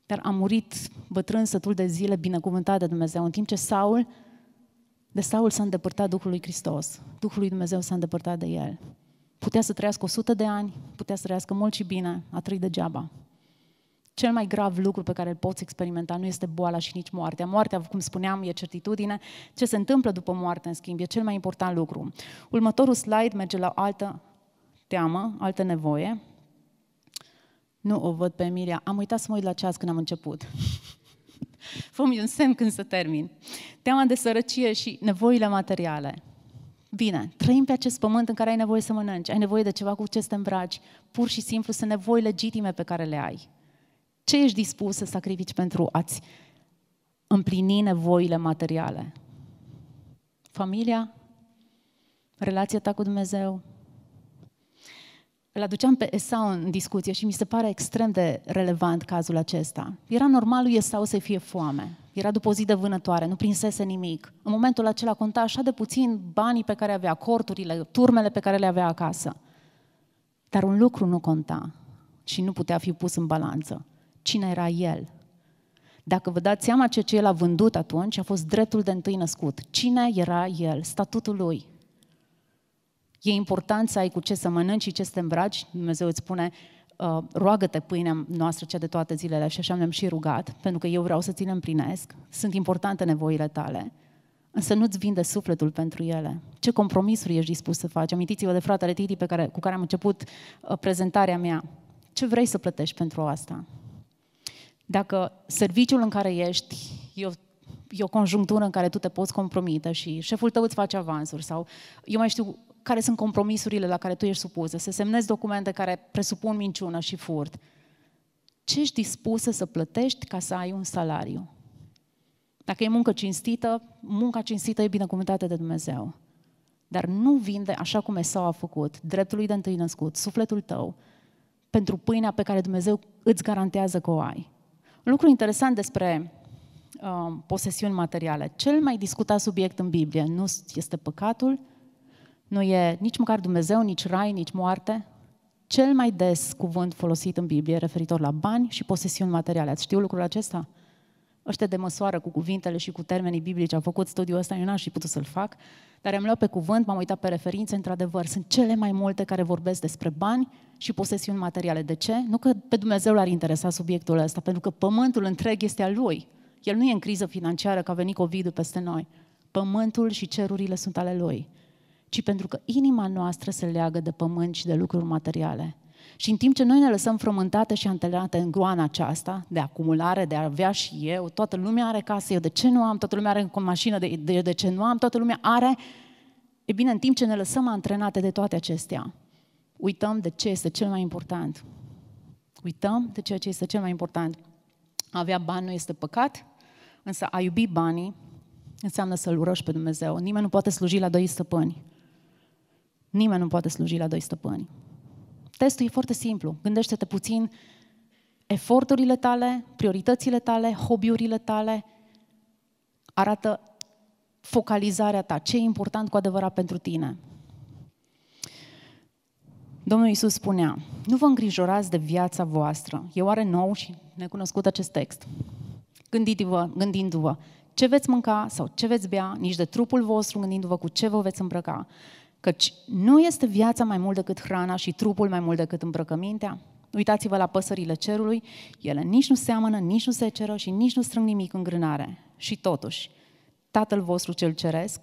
Speaker 1: Dar a murit bătrân sătul de zile binecuvântat de Dumnezeu, în timp ce Saul, de Saul s-a îndepărtat Duhul lui Hristos. Duhul lui Dumnezeu s-a îndepărtat de el. Putea să trăiască 100 de ani, putea să trăiască mult și bine, a trăit degeaba cel mai grav lucru pe care îl poți experimenta nu este boala și nici moartea. Moartea, cum spuneam, e certitudine. Ce se întâmplă după moarte, în schimb, e cel mai important lucru. Următorul slide merge la altă teamă, altă nevoie. Nu o văd pe Emilia. Am uitat să mă uit la ceas când am început. Fă-mi un semn când să termin. Teama de sărăcie și nevoile materiale. Bine, trăim pe acest pământ în care ai nevoie să mănânci, ai nevoie de ceva cu ce să te îmbraci, pur și simplu sunt nevoi legitime pe care le ai. Ce ești dispus să sacrifici pentru a-ți împlini nevoile materiale? Familia? Relația ta cu Dumnezeu? Îl aduceam pe Esau în discuție și mi se pare extrem de relevant cazul acesta. Era normal lui Esau să fie foame. Era după o zi de vânătoare, nu prinsese nimic. În momentul acela conta așa de puțin banii pe care avea, corturile, turmele pe care le avea acasă. Dar un lucru nu conta și nu putea fi pus în balanță cine era el. Dacă vă dați seama ce ce el a vândut atunci, a fost dreptul de întâi născut. Cine era el, statutul lui. E important să ai cu ce să mănânci și ce să te îmbraci. Dumnezeu îți spune, uh, roagă-te pâinea noastră cea de toate zilele și așa mi-am și rugat, pentru că eu vreau să ți le împlinesc. Sunt importante nevoile tale, însă nu-ți vinde sufletul pentru ele. Ce compromisuri ești dispus să faci? Amintiți-vă de fratele Titi pe care, cu care am început uh, prezentarea mea. Ce vrei să plătești pentru asta? Dacă serviciul în care ești e o, e o conjunctură în care tu te poți compromite și șeful tău îți face avansuri sau eu mai știu care sunt compromisurile la care tu ești supusă, să semnezi documente care presupun minciună și furt, ce ești dispusă să plătești ca să ai un salariu? Dacă e muncă cinstită, munca cinstită e binecuvântată de Dumnezeu. Dar nu vinde așa cum Esau a făcut, dreptului de întâi născut, sufletul tău, pentru pâinea pe care Dumnezeu îți garantează că o ai. Un lucru interesant despre uh, posesiuni materiale. Cel mai discutat subiect în Biblie nu este păcatul, nu e nici măcar Dumnezeu, nici rai, nici moarte. Cel mai des cuvânt folosit în Biblie referitor la bani și posesiuni materiale. Ați știu lucrul acesta? Ăștia de măsoară cu cuvintele și cu termenii biblici au făcut studiul ăsta, eu n-aș fi putut să-l fac, dar am luat pe cuvânt, m-am uitat pe referințe, într-adevăr, sunt cele mai multe care vorbesc despre bani și posesiuni materiale. De ce? Nu că pe Dumnezeu l-ar interesa subiectul ăsta, pentru că pământul întreg este al lui. El nu e în criză financiară că a venit covid peste noi. Pământul și cerurile sunt ale lui ci pentru că inima noastră se leagă de pământ și de lucruri materiale. Și în timp ce noi ne lăsăm frământate și antrenate în goana aceasta de acumulare, de a avea și eu, toată lumea are casă, eu de ce nu am, toată lumea are o mașină, de, de, de ce nu am, toată lumea are. E bine, în timp ce ne lăsăm antrenate de toate acestea, uităm de ce este cel mai important. Uităm de ceea ce este cel mai important. A avea bani nu este păcat, însă a iubi banii înseamnă să-L urăști pe Dumnezeu. Nimeni nu poate sluji la doi stăpâni. Nimeni nu poate sluji la doi stăpâni. Testul e foarte simplu. Gândește-te puțin eforturile tale, prioritățile tale, hobby-urile tale. Arată focalizarea ta, ce e important cu adevărat pentru tine. Domnul Iisus spunea, nu vă îngrijorați de viața voastră. E oare nou și necunoscut acest text. Gândiți-vă, gândindu-vă, ce veți mânca sau ce veți bea, nici de trupul vostru, gândindu-vă cu ce vă veți îmbrăca. Căci nu este viața mai mult decât hrana și trupul mai mult decât îmbrăcămintea? Uitați-vă la păsările cerului, ele nici nu seamănă, nici nu ceră și nici nu strâng nimic în grânare. Și totuși, Tatăl vostru cel ceresc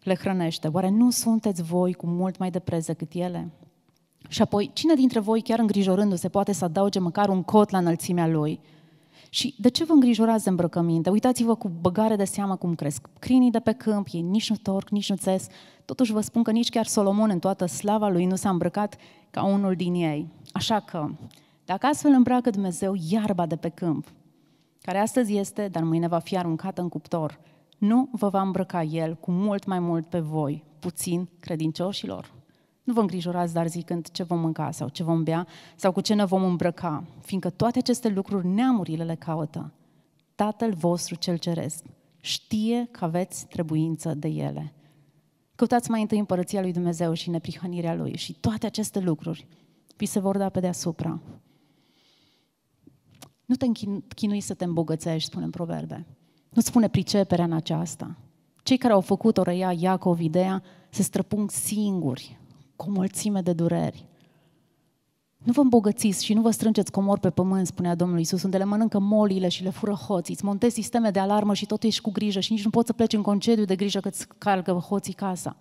Speaker 1: le hrănește. Oare nu sunteți voi cu mult mai de preț decât ele? Și apoi, cine dintre voi, chiar îngrijorându-se, poate să adauge măcar un cot la înălțimea lui? Și de ce vă îngrijorați de îmbrăcăminte? Uitați-vă cu băgare de seamă cum cresc crinii de pe câmp, ei nici nu torc, nici nu țesc, Totuși vă spun că nici chiar Solomon în toată slava lui nu s-a îmbrăcat ca unul din ei. Așa că, dacă astfel îmbracă Dumnezeu iarba de pe câmp, care astăzi este, dar mâine va fi aruncată în cuptor, nu vă va îmbrăca El cu mult mai mult pe voi, puțin credincioșilor. Nu vă îngrijorați, dar zicând ce vom mânca sau ce vom bea sau cu ce ne vom îmbrăca, fiindcă toate aceste lucruri neamurile le caută. Tatăl vostru cel ceresc știe că aveți trebuință de ele. Căutați mai întâi împărăția lui Dumnezeu și neprihănirea lui și toate aceste lucruri vi se vor da pe deasupra. Nu te chinui să te îmbogățești, spune în proverbe. Nu spune priceperea în aceasta. Cei care au făcut răia Iacov, ideea se străpung singuri, cu o mulțime de dureri. Nu vă îmbogățiți și nu vă strângeți comori pe pământ, spunea Domnul Isus, unde le mănâncă molile și le fură hoții, îți montezi sisteme de alarmă și tot ești cu grijă și nici nu poți să pleci în concediu de grijă că îți calcă hoții casa.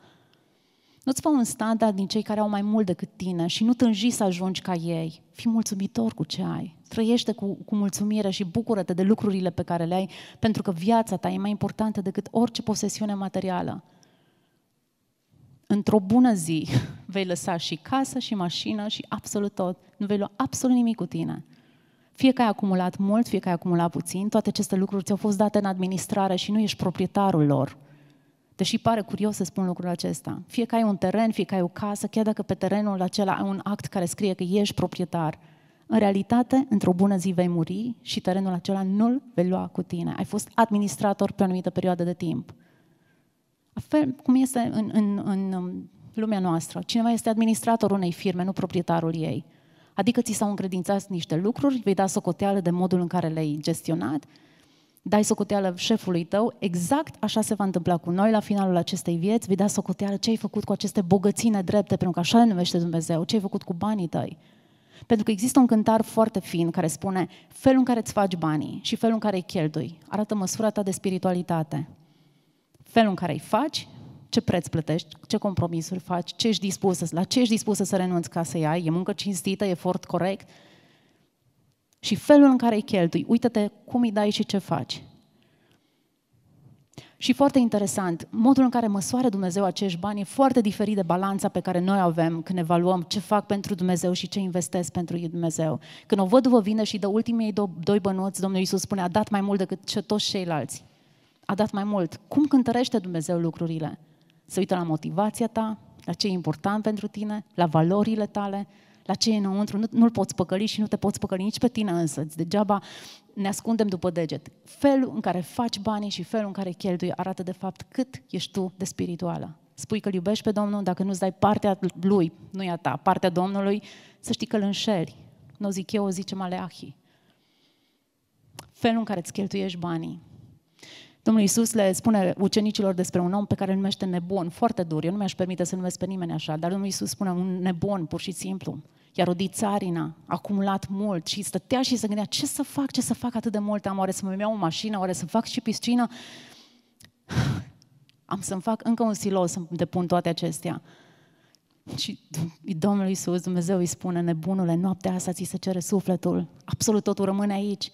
Speaker 1: Nu-ți fă un standard din cei care au mai mult decât tine și nu tânji să ajungi ca ei. Fii mulțumitor cu ce ai. Trăiește cu, cu mulțumire și bucură-te de lucrurile pe care le ai, pentru că viața ta e mai importantă decât orice posesiune materială într-o bună zi vei lăsa și casă, și mașină, și absolut tot. Nu vei lua absolut nimic cu tine. Fie că ai acumulat mult, fie că ai acumulat puțin, toate aceste lucruri ți-au fost date în administrare și nu ești proprietarul lor. Deși pare curios să spun lucrul acesta. Fie că ai un teren, fie că ai o casă, chiar dacă pe terenul acela ai un act care scrie că ești proprietar, în realitate, într-o bună zi vei muri și terenul acela nu-l vei lua cu tine. Ai fost administrator pe o anumită perioadă de timp. La fel cum este în, în, în um, lumea noastră. Cineva este administratorul unei firme, nu proprietarul ei. Adică ți s-au încredințat niște lucruri, vei da socoteală de modul în care le-ai gestionat, dai socoteală șefului tău, exact așa se va întâmpla cu noi la finalul acestei vieți, vei da socoteală ce ai făcut cu aceste bogății nedrepte, pentru că așa le numește Dumnezeu, ce ai făcut cu banii tăi. Pentru că există un cântar foarte fin care spune felul în care îți faci banii și felul în care îi cheltui arată măsura ta de spiritualitate felul în care îi faci, ce preț plătești, ce compromisuri faci, ce ești să la ce ești dispus să renunți ca să ai, e muncă cinstită, e efort corect și felul în care îi cheltui. Uită-te cum îi dai și ce faci. Și foarte interesant, modul în care măsoară Dumnezeu acești bani e foarte diferit de balanța pe care noi avem când evaluăm ce fac pentru Dumnezeu și ce investesc pentru Dumnezeu. Când o văduvă vine și de ultimii doi bănuți, Domnul Iisus spune, a dat mai mult decât ce toți ceilalți a dat mai mult. Cum cântărește Dumnezeu lucrurile? Să uită la motivația ta, la ce e important pentru tine, la valorile tale, la ce e înăuntru. Nu, nu-l poți păcăli și nu te poți păcăli nici pe tine însă. Deci degeaba ne ascundem după deget. Felul în care faci banii și felul în care cheltui arată de fapt cât ești tu de spirituală. Spui că îl iubești pe Domnul, dacă nu-ți dai partea lui, nu e a ta, partea Domnului, să știi că îl înșeli. Nu o zic eu, o zice Maleahi. Felul în care îți cheltuiești banii, Domnul Iisus le spune ucenicilor despre un om pe care îl numește nebun, foarte dur. Eu nu mi-aș permite să numesc pe nimeni așa, dar Domnul Iisus spune un nebun, pur și simplu. Iar o dițarina a acumulat mult și stătea și se gândea ce să fac, ce să fac atât de mult, am oare să-mi iau o mașină, oare să fac și piscină, am să-mi fac încă un silou să-mi depun toate acestea. Și Domnul Iisus, Dumnezeu îi spune, nebunule, noaptea asta ți se cere sufletul, absolut totul rămâne aici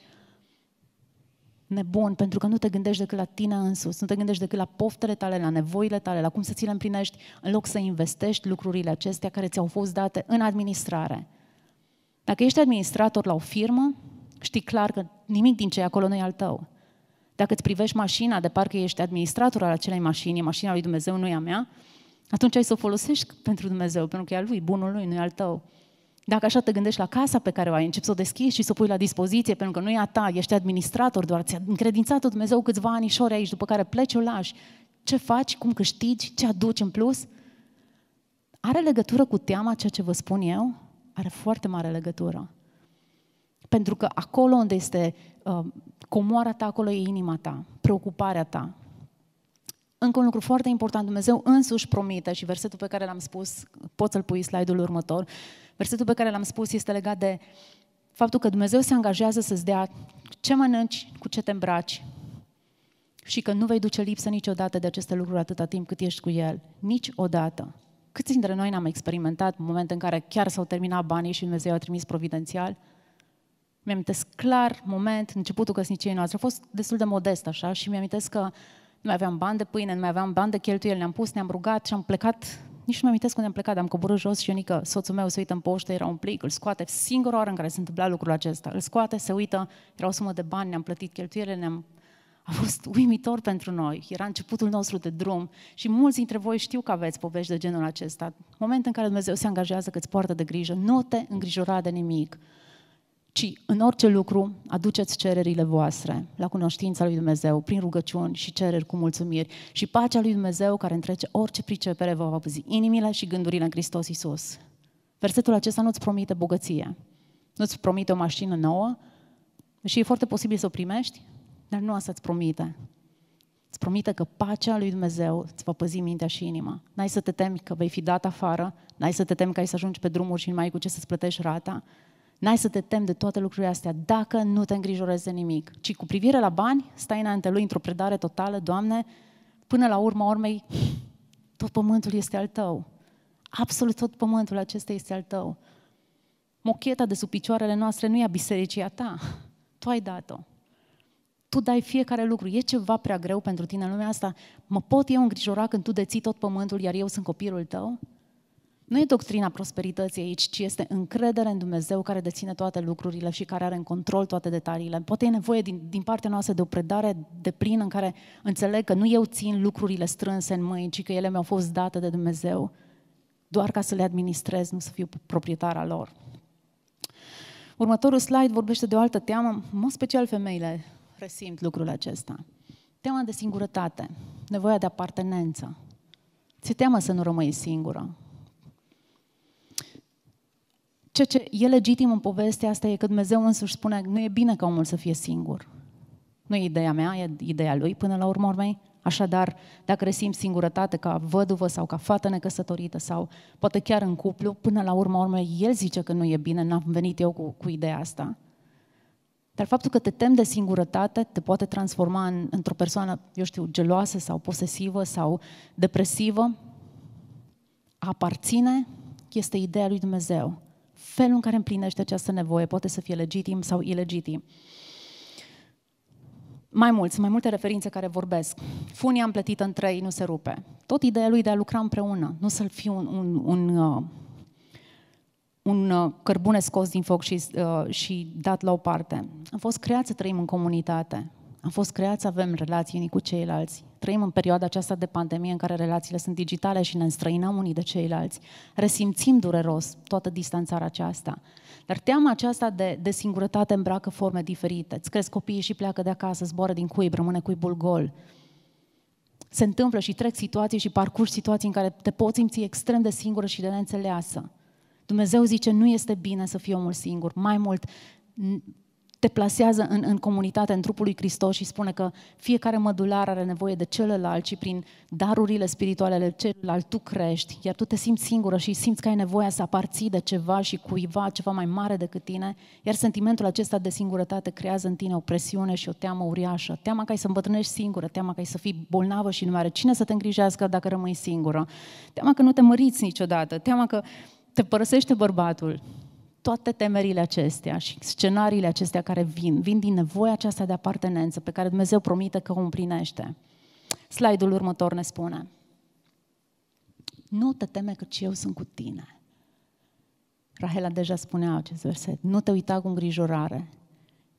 Speaker 1: nebun, pentru că nu te gândești decât la tine însuți, nu te gândești decât la poftele tale, la nevoile tale, la cum să ți le împlinești, în loc să investești lucrurile acestea care ți-au fost date în administrare. Dacă ești administrator la o firmă, știi clar că nimic din ce e acolo nu e al tău. Dacă îți privești mașina de parcă ești administrator al acelei mașini, e mașina lui Dumnezeu, nu e a mea, atunci ai să o folosești pentru Dumnezeu, pentru că e al lui, bunul lui, nu e al tău. Dacă așa te gândești la casa pe care o ai, începi să o deschizi și să o pui la dispoziție, pentru că nu e a ta, ești administrator, doar ți-a încredințat Dumnezeu câțiva anișori aici, după care pleci, o lași. Ce faci, cum câștigi, ce aduci în plus? Are legătură cu teama ceea ce vă spun eu? Are foarte mare legătură. Pentru că acolo unde este uh, comoara ta, acolo e inima ta, preocuparea ta, încă un lucru foarte important, Dumnezeu însuși promite și versetul pe care l-am spus, poți să-l pui slide-ul următor, versetul pe care l-am spus este legat de faptul că Dumnezeu se angajează să-ți dea ce mănânci, cu ce te îmbraci și că nu vei duce lipsă niciodată de aceste lucruri atâta timp cât ești cu El. Niciodată. Câți dintre noi n-am experimentat momentul în care chiar s-au terminat banii și Dumnezeu a trimis providențial? Mi-amintesc clar moment, începutul căsniciei noastre, a fost destul de modest așa și mi-amintesc că nu mai aveam bani de pâine, nu mai aveam bani de cheltuieli, ne-am pus, ne-am rugat și am plecat nici nu mi amintesc unde am plecat, am coborât jos și unică soțul meu se uită în poștă, era un plic, îl scoate, singura oară în care se întâmpla lucrul acesta, îl scoate, se uită, era o sumă de bani, ne-am plătit cheltuielile, ne-am... A fost uimitor pentru noi, era începutul nostru de drum și mulți dintre voi știu că aveți povești de genul acesta. Moment în care Dumnezeu se angajează că îți poartă de grijă, nu te îngrijora de nimic ci în orice lucru aduceți cererile voastre la cunoștința lui Dumnezeu, prin rugăciuni și cereri cu mulțumiri. Și pacea lui Dumnezeu, care întrece orice pricepere, vă va păzi inimile și gândurile în Hristos Iisus. Versetul acesta nu-ți promite bogăție, nu-ți promite o mașină nouă, și e foarte posibil să o primești, dar nu asta îți promite. Îți promite că pacea lui Dumnezeu îți va păzi mintea și inima. N-ai să te temi că vei fi dat afară, n-ai să te temi că ai să ajungi pe drumuri și nu mai ai cu ce să-ți plătești rata, N-ai să te temi de toate lucrurile astea dacă nu te îngrijorezi de nimic. Ci cu privire la bani, stai înainte lui într-o predare totală, Doamne, până la urma urmei, tot pământul este al tău. Absolut tot pământul acesta este al tău. Mocheta de sub picioarele noastre nu e a bisericii a ta. Tu ai dat-o. Tu dai fiecare lucru. E ceva prea greu pentru tine în lumea asta? Mă pot eu îngrijora când tu deții tot pământul, iar eu sunt copilul tău? Nu e doctrina prosperității aici, ci este încredere în Dumnezeu care deține toate lucrurile și care are în control toate detaliile. Poate e nevoie din, din partea noastră de o predare de plin în care înțeleg că nu eu țin lucrurile strânse în mâini, ci că ele mi-au fost date de Dumnezeu, doar ca să le administrez, nu să fiu proprietara lor. Următorul slide vorbește de o altă teamă, în mod special femeile resimt lucrul acesta. Teama de singurătate, nevoia de apartenență. Ți teamă să nu rămâi singură, ceea ce e legitim în povestea asta e că Dumnezeu însuși spune nu e bine ca omul să fie singur. Nu e ideea mea, e ideea lui până la urmă urmei. Așadar, dacă resimți singurătate ca văduvă sau ca fată necăsătorită sau poate chiar în cuplu, până la urmă urmei, el zice că nu e bine, n-am venit eu cu, cu ideea asta. Dar faptul că te temi de singurătate te poate transforma în, într-o persoană, eu știu, geloasă sau posesivă sau depresivă. aparține este ideea lui Dumnezeu felul în care împlinește această nevoie poate să fie legitim sau ilegitim. Mai mult, sunt mai multe referințe care vorbesc. Funia împletită în trei nu se rupe. Tot ideea lui de a lucra împreună, nu să-l fii un, un, un, uh, un uh, cărbune scos din foc și, uh, și dat la o parte. Am fost creați să trăim în comunitate. Am fost creați să avem relații unii cu ceilalți. Trăim în perioada aceasta de pandemie în care relațiile sunt digitale și ne înstrăinăm unii de ceilalți. Resimțim dureros toată distanțarea aceasta. Dar teama aceasta de, de singurătate îmbracă forme diferite. Îți crezi copiii și pleacă de acasă, zboară din cuib, rămâne cuibul gol. Se întâmplă și trec situații și parcurgi situații în care te poți simți extrem de singură și de neînțeleasă. Dumnezeu zice, nu este bine să fii omul singur. Mai mult, te plasează în, în comunitate, în trupul lui Hristos și spune că fiecare mădular are nevoie de celălalt și prin darurile spirituale ale celălalt tu crești, iar tu te simți singură și simți că ai nevoia să aparții de ceva și cuiva, ceva mai mare decât tine, iar sentimentul acesta de singurătate creează în tine o presiune și o teamă uriașă, teama că ai să îmbătrânești singură, teama că ai să fii bolnavă și nu mai are cine să te îngrijească dacă rămâi singură, teama că nu te măriți niciodată, teama că te părăsește bărbatul, toate temerile acestea și scenariile acestea care vin, vin din nevoia aceasta de apartenență pe care Dumnezeu promite că o împlinește. Slide-ul următor ne spune, nu te teme că eu sunt cu tine. Rahela deja spunea acest verset, nu te uita cu îngrijorare,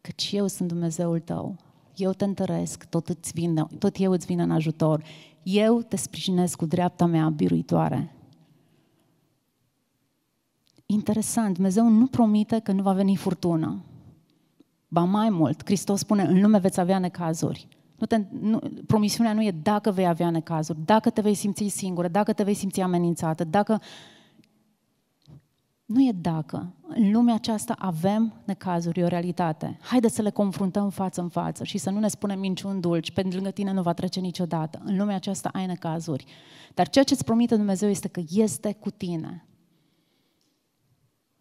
Speaker 1: căci eu sunt Dumnezeul tău. Eu te întăresc, tot, îți vin, tot eu îți vin în ajutor. Eu te sprijinesc cu dreapta mea biruitoare. Interesant, Dumnezeu nu promite că nu va veni furtună. Ba mai mult, Hristos spune, în lume veți avea necazuri. Nu te, nu, promisiunea nu e dacă vei avea necazuri, dacă te vei simți singură, dacă te vei simți amenințată, dacă... Nu e dacă. În lumea aceasta avem necazuri, e o realitate. Haideți să le confruntăm față în față și să nu ne spunem minciuni dulci, pentru lângă tine nu va trece niciodată. În lumea aceasta ai necazuri. Dar ceea ce îți promite Dumnezeu este că este cu tine.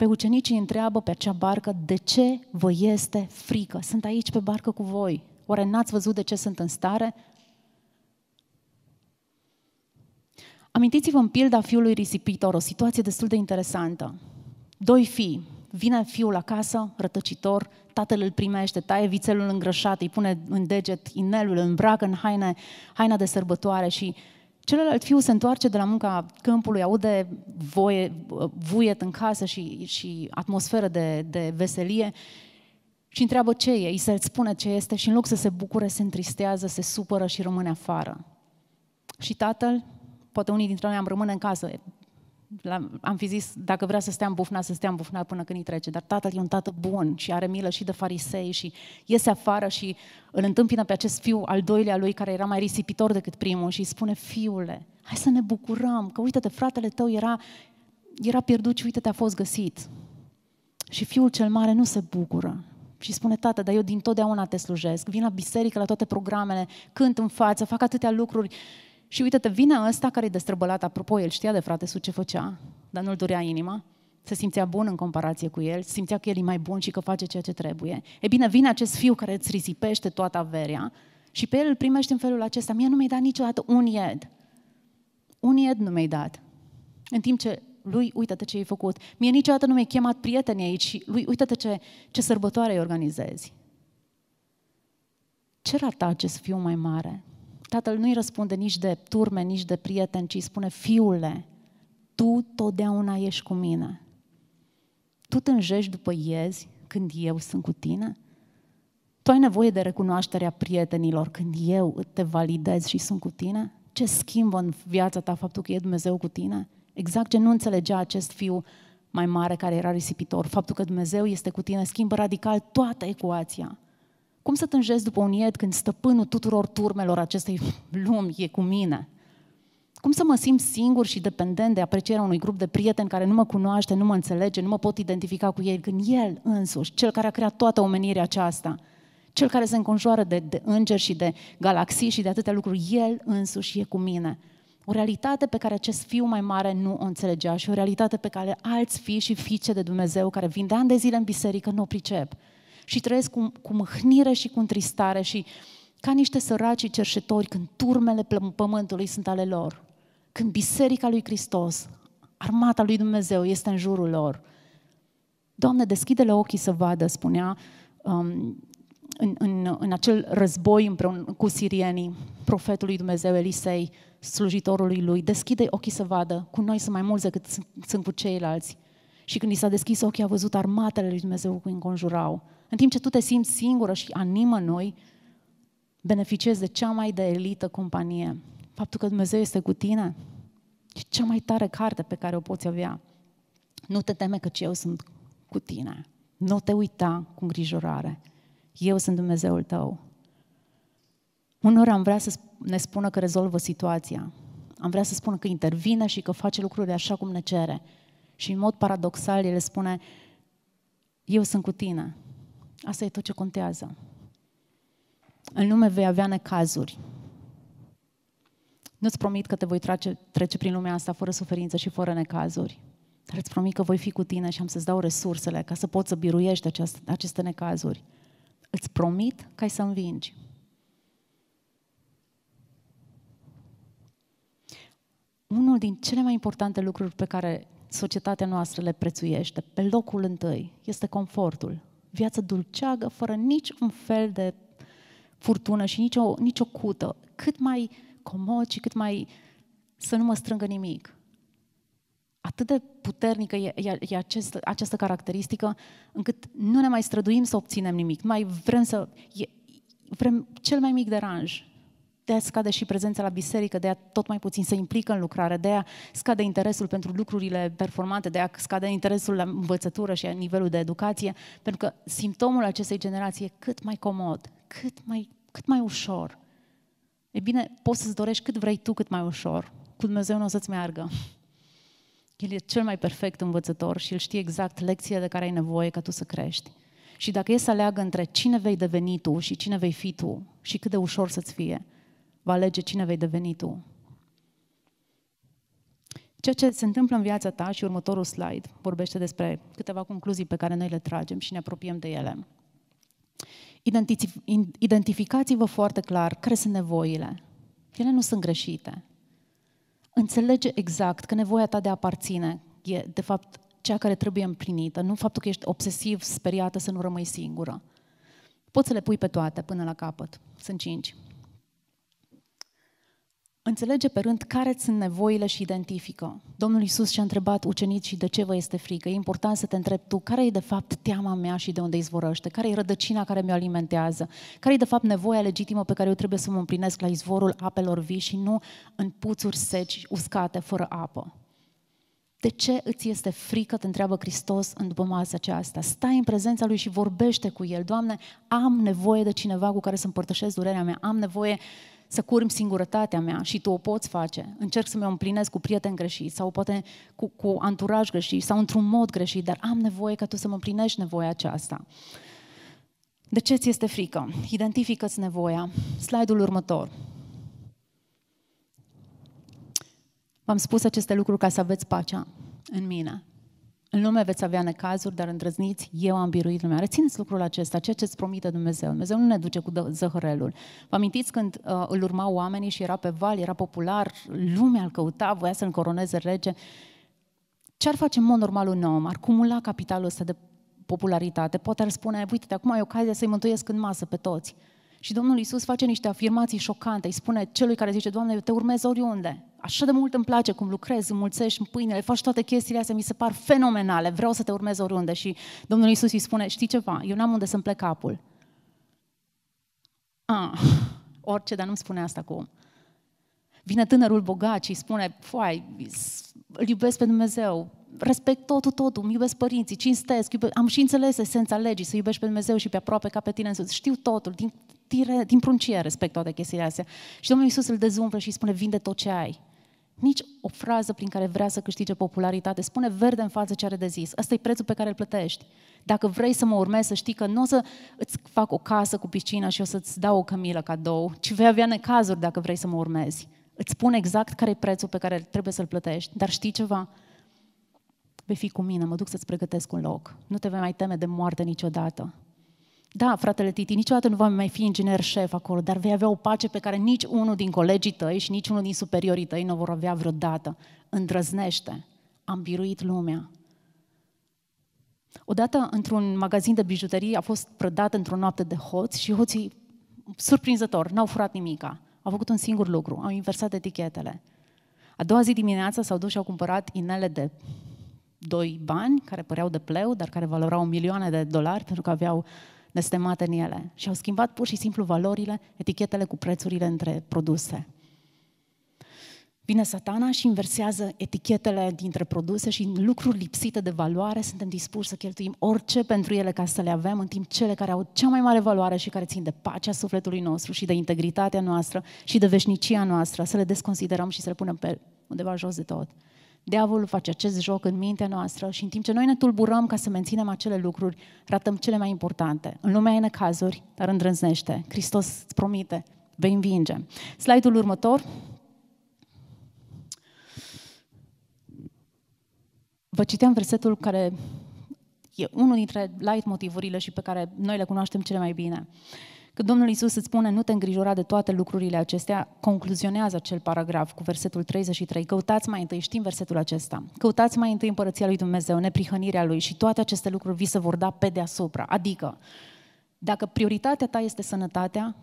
Speaker 1: Pe ucenicii întreabă pe acea barcă de ce vă este frică. Sunt aici pe barcă cu voi. Oare n-ați văzut de ce sunt în stare? Amintiți-vă în pilda fiului risipitor, o situație destul de interesantă. Doi fii, vine fiul acasă, rătăcitor, tatăl îl primește, taie vițelul îngrășat, îi pune în deget inelul, îl îmbracă în haine, haina de sărbătoare și Celălalt fiu se întoarce de la munca câmpului, aude voie, vuiet în casă și, și atmosferă de, de veselie și întreabă ce e, îi se spune ce este și în loc să se bucure, se întristează, se supără și rămâne afară. Și tatăl, poate unii dintre noi am rămâne în casă, am fi zis, dacă vrea să stea în bufna să stea în bufna până când îi trece. Dar tatăl e un tată bun și are milă și de farisei și iese afară și îl întâmpină pe acest fiu al doilea lui care era mai risipitor decât primul și îi spune, fiule, hai să ne bucurăm, că uite-te, fratele tău era, era pierdut și uite-te, a fost găsit. Și fiul cel mare nu se bucură, și spune, tată, dar eu din totdeauna te slujesc, vin la biserică, la toate programele, cânt în față, fac atâtea lucruri și uite-te, vine ăsta care e destrăbălat, apropo, el știa de frate su ce făcea, dar nu-l durea inima, se simțea bun în comparație cu el, simțea că el e mai bun și că face ceea ce trebuie. E bine, vine acest fiu care îți risipește toată averea și pe el îl primești în felul acesta. Mie nu mi-ai dat niciodată un ied. Un ied nu mi-ai dat. În timp ce lui, uite-te ce ai făcut. Mie niciodată nu mi-ai chemat prietenii aici și lui, uite-te ce, ce sărbătoare îi organizezi. Ce rata acest fiu mai mare? Tatăl nu-i răspunde nici de turme, nici de prieteni, ci îi spune, fiule, tu totdeauna ești cu mine. Tu tânjești după iezi când eu sunt cu tine? Tu ai nevoie de recunoașterea prietenilor când eu te validez și sunt cu tine? Ce schimbă în viața ta faptul că e Dumnezeu cu tine? Exact ce nu înțelegea acest fiu mai mare care era risipitor. Faptul că Dumnezeu este cu tine schimbă radical toată ecuația. Cum să tânjesc după un ied când stăpânul tuturor turmelor acestei lumi e cu mine? Cum să mă simt singur și dependent de aprecierea unui grup de prieteni care nu mă cunoaște, nu mă înțelege, nu mă pot identifica cu ei, când El însuși, Cel care a creat toată omenirea aceasta, Cel care se înconjoară de, de îngeri și de galaxii și de atâtea lucruri, El însuși e cu mine. O realitate pe care acest fiu mai mare nu o înțelegea și o realitate pe care alți fii și fiice de Dumnezeu care vin de ani de zile în biserică nu o pricep și trăiesc cu, cu mâhnire și cu întristare și ca niște săraci cerșetori când turmele pământului sunt ale lor, când biserica lui Hristos, armata lui Dumnezeu este în jurul lor. Doamne, deschide-le ochii să vadă, spunea um, în, în, în acel război împreună cu sirienii, profetul lui Dumnezeu Elisei, slujitorului lui, deschide ochii să vadă, cu noi sunt mai mulți decât sunt, sunt cu ceilalți. Și când i s-a deschis ochii, a văzut armatele lui Dumnezeu cu înconjurau. În timp ce tu te simți singură și animă noi beneficiezi de cea mai de elită companie. Faptul că Dumnezeu este cu tine e cea mai tare carte pe care o poți avea. Nu te teme că eu sunt cu tine. Nu te uita cu îngrijorare. Eu sunt Dumnezeul tău. Unor am vrea să ne spună că rezolvă situația. Am vrea să spună că intervine și că face lucrurile așa cum ne cere. Și în mod paradoxal, el spune, eu sunt cu tine. Asta e tot ce contează. În lume vei avea necazuri. Nu-ți promit că te voi trage, trece prin lumea asta fără suferință și fără necazuri, dar îți promit că voi fi cu tine și am să-ți dau resursele ca să poți să biruiești aceste, aceste necazuri. Îți promit că ai să învingi. Unul din cele mai importante lucruri pe care societatea noastră le prețuiește, pe locul întâi, este confortul viață dulceagă, fără niciun fel de furtună și nicio, nicio cută, cât mai comod și cât mai să nu mă strângă nimic. Atât de puternică e, e, e acest, această caracteristică încât nu ne mai străduim să obținem nimic, mai vrem să... E, vrem cel mai mic deranj de scade și prezența la biserică, de a tot mai puțin se implică în lucrare, de a scade interesul pentru lucrurile performante, de a scade interesul la învățătură și la nivelul de educație, pentru că simptomul acestei generații e cât mai comod, cât mai, cât mai ușor. E bine, poți să-ți dorești cât vrei tu, cât mai ușor. Cu Dumnezeu nu o să-ți meargă. El e cel mai perfect învățător și el știe exact lecția de care ai nevoie ca tu să crești. Și dacă e să aleagă între cine vei deveni tu și cine vei fi tu și cât de ușor să-ți fie, va alege cine vei deveni tu. Ceea ce se întâmplă în viața ta și următorul slide vorbește despre câteva concluzii pe care noi le tragem și ne apropiem de ele. Identificați-vă foarte clar care sunt nevoile. Ele nu sunt greșite. Înțelege exact că nevoia ta de a aparține e, de fapt, cea care trebuie împlinită, nu faptul că ești obsesiv, speriată să nu rămâi singură. Poți să le pui pe toate până la capăt. Sunt cinci. Înțelege pe rând care sunt nevoile și identifică. Domnul Iisus și-a întrebat ucenicii de ce vă este frică. E important să te întrebi tu care e de fapt teama mea și de unde izvorăște, care e rădăcina care mi-o alimentează, care e de fapt nevoia legitimă pe care eu trebuie să mă împlinesc la izvorul apelor vii și nu în puțuri seci, uscate, fără apă. De ce îți este frică, te întreabă Hristos în după masa aceasta. Stai în prezența Lui și vorbește cu El. Doamne, am nevoie de cineva cu care să împărtășesc durerea mea, am nevoie să curm singurătatea mea și tu o poți face. Încerc să mi-o împlinesc cu prieteni greșiți sau poate cu, cu anturaj greșit sau într-un mod greșit, dar am nevoie ca tu să mă împlinești nevoia aceasta. De ce ți este frică? Identifică-ți nevoia. Slide-ul următor. V-am spus aceste lucruri ca să aveți pacea în mine. În lume veți avea necazuri, dar îndrăzniți, eu am biruit lumea. Rețineți lucrul acesta, ceea ce îți promite Dumnezeu. Dumnezeu nu ne duce cu zăhărelul. Vă amintiți când uh, îl urmau oamenii și era pe val, era popular, lumea îl căuta, voia să-l coroneze rege. Ce ar face în mod normal un om? Ar cumula capitalul ăsta de popularitate. Poate ar spune, uite, acum ai ocazia să-i mântuiesc în masă pe toți. Și Domnul Isus face niște afirmații șocante. Îi spune celui care zice, Doamne, eu te urmez oriunde. Așa de mult îmi place cum lucrezi, mulțești pâinele, faci toate chestiile astea, mi se par fenomenale, vreau să te urmez oriunde. Și Domnul Isus îi spune, știi ceva, eu n-am unde să-mi plec capul. Ah, orice, dar nu-mi spune asta acum. Vine tânărul bogat și îi spune, foai, păi, îl iubesc pe Dumnezeu, respect totul, totul, îmi iubesc părinții, cinstesc, iubesc, am și înțeles esența legii, să iubești pe Dumnezeu și pe aproape ca pe tine însuți. Știu totul, din, tire, din pruncie respect toate chestiile astea. Și Domnul Iisus îl dezumbră și îi spune, vinde tot ce ai. Nici o frază prin care vrea să câștige popularitate. Spune verde în față ce are de zis. Asta e prețul pe care îl plătești. Dacă vrei să mă urmezi, să știi că nu o să îți fac o casă cu piscină și o să-ți dau o cămilă cadou, ci vei avea necazuri dacă vrei să mă urmezi. Îți spun exact care e prețul pe care trebuie să-l plătești. Dar știi ceva? vei fi cu mine, mă duc să-ți pregătesc un loc. Nu te vei mai teme de moarte niciodată. Da, fratele Titi, niciodată nu va mai fi inginer șef acolo, dar vei avea o pace pe care nici unul din colegii tăi și nici unul din superiorii tăi nu vor avea vreodată. Îndrăznește. Am biruit lumea. Odată, într-un magazin de bijuterii, a fost prădat într-o noapte de hoți și hoții, surprinzător, n-au furat nimica. Au făcut un singur lucru, au inversat etichetele. A doua zi dimineața s-au dus și au cumpărat inele de doi bani care păreau de pleu, dar care valorau milioane de dolari pentru că aveau nestemate în ele. Și au schimbat pur și simplu valorile, etichetele cu prețurile între produse. Vine satana și inversează etichetele dintre produse și lucruri lipsite de valoare suntem dispuși să cheltuim orice pentru ele ca să le avem, în timp cele care au cea mai mare valoare și care țin de pacea sufletului nostru și de integritatea noastră și de veșnicia noastră, să le desconsiderăm și să le punem pe undeva jos de tot. Diavolul face acest joc în mintea noastră și în timp ce noi ne tulburăm ca să menținem acele lucruri, ratăm cele mai importante. În lumea e cazuri, dar îndrăznește. Hristos îți promite, vei învinge. Slide-ul următor. Vă citeam versetul care e unul dintre light motivurile și pe care noi le cunoaștem cele mai bine. Când Domnul Iisus îți spune, nu te îngrijora de toate lucrurile acestea, concluzionează acel paragraf cu versetul 33. Căutați mai întâi, știm versetul acesta, căutați mai întâi împărăția lui Dumnezeu, neprihănirea lui și toate aceste lucruri vi se vor da pe deasupra. Adică, dacă prioritatea ta este sănătatea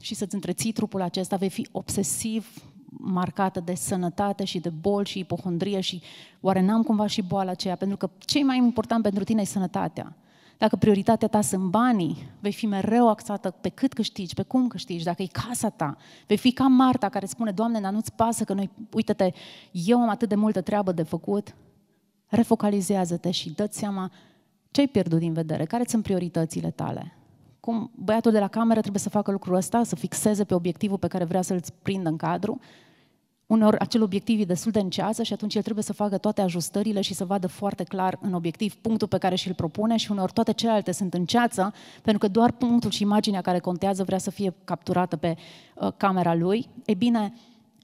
Speaker 1: și să-ți întreții trupul acesta, vei fi obsesiv marcată de sănătate și de bol și ipohondrie și oare n-am cumva și boala aceea, pentru că ce e mai important pentru tine e sănătatea. Dacă prioritatea ta sunt banii, vei fi mereu axată pe cât câștigi, pe cum câștigi, dacă e casa ta. Vei fi ca Marta care spune, Doamne, dar nu-ți pasă că noi, uite-te, eu am atât de multă treabă de făcut. Refocalizează-te și dă-ți seama ce ai pierdut din vedere, care sunt prioritățile tale. Cum băiatul de la cameră trebuie să facă lucrul ăsta, să fixeze pe obiectivul pe care vrea să-l prindă în cadru, unor acel obiectiv e destul de înceasă și atunci el trebuie să facă toate ajustările și să vadă foarte clar în obiectiv punctul pe care și-l propune și unor toate celelalte sunt înceață pentru că doar punctul și imaginea care contează vrea să fie capturată pe uh, camera lui. E bine,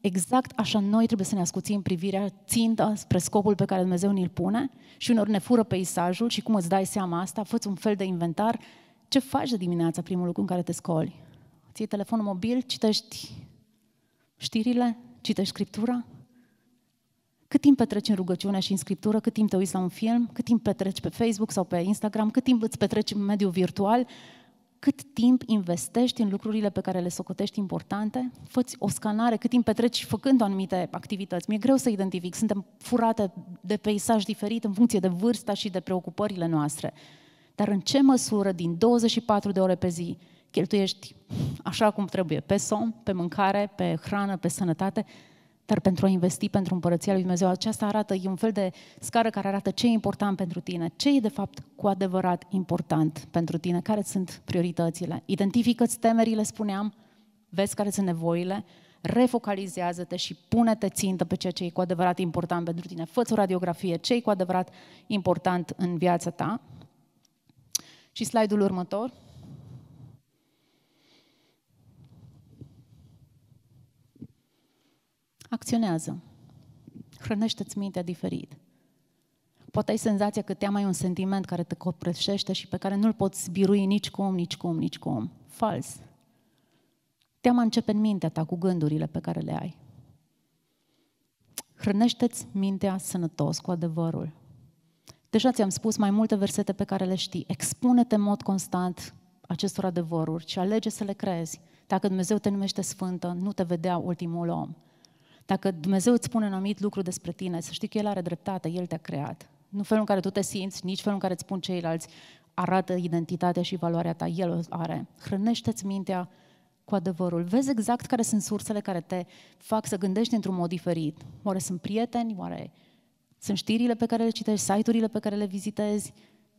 Speaker 1: Exact așa noi trebuie să ne ascuțim privirea țintă spre scopul pe care Dumnezeu ni-l pune și unor ne fură peisajul și cum îți dai seama asta, fă un fel de inventar. Ce faci de dimineața primul lucru în care te scoli? Ții telefonul mobil, citești știrile, Citești Scriptura? Cât timp petreci în rugăciune și în scriptură, cât timp te uiți la un film, cât timp petreci pe Facebook sau pe Instagram, cât timp îți petreci în mediul virtual, cât timp investești în lucrurile pe care le socotești importante, făți o scanare, cât timp petreci făcând anumite activități. Mi-e greu să identific, suntem furate de peisaj diferit în funcție de vârsta și de preocupările noastre. Dar în ce măsură din 24 de ore pe zi cheltuiești așa cum trebuie, pe somn, pe mâncare, pe hrană, pe sănătate, dar pentru a investi pentru împărăția lui Dumnezeu. Aceasta arată, e un fel de scară care arată ce e important pentru tine, ce e de fapt cu adevărat important pentru tine, care sunt prioritățile. Identifică-ți temerile, spuneam, vezi care sunt nevoile, refocalizează-te și pune-te țintă pe ceea ce e cu adevărat important pentru tine. fă o radiografie, ce e cu adevărat important în viața ta. Și slide-ul următor, acționează. Hrănește-ți mintea diferit. Poate ai senzația că te mai un sentiment care te copreșește și pe care nu-l poți birui nici cum, nici cum, nici cum. Fals. Teama începe în mintea ta cu gândurile pe care le ai. Hrănește-ți mintea sănătos cu adevărul. Deja ți-am spus mai multe versete pe care le știi. Expune-te în mod constant acestor adevăruri și alege să le crezi. Dacă Dumnezeu te numește sfântă, nu te vedea ultimul om. Dacă Dumnezeu îți spune un anumit lucru despre tine, să știi că El are dreptate, El te-a creat. Nu felul în care tu te simți, nici felul în care îți spun ceilalți, arată identitatea și valoarea ta, El o are. Hrănește-ți mintea cu adevărul. Vezi exact care sunt sursele care te fac să gândești într-un mod diferit. Oare sunt prieteni, oare sunt știrile pe care le citești, site-urile pe care le vizitezi,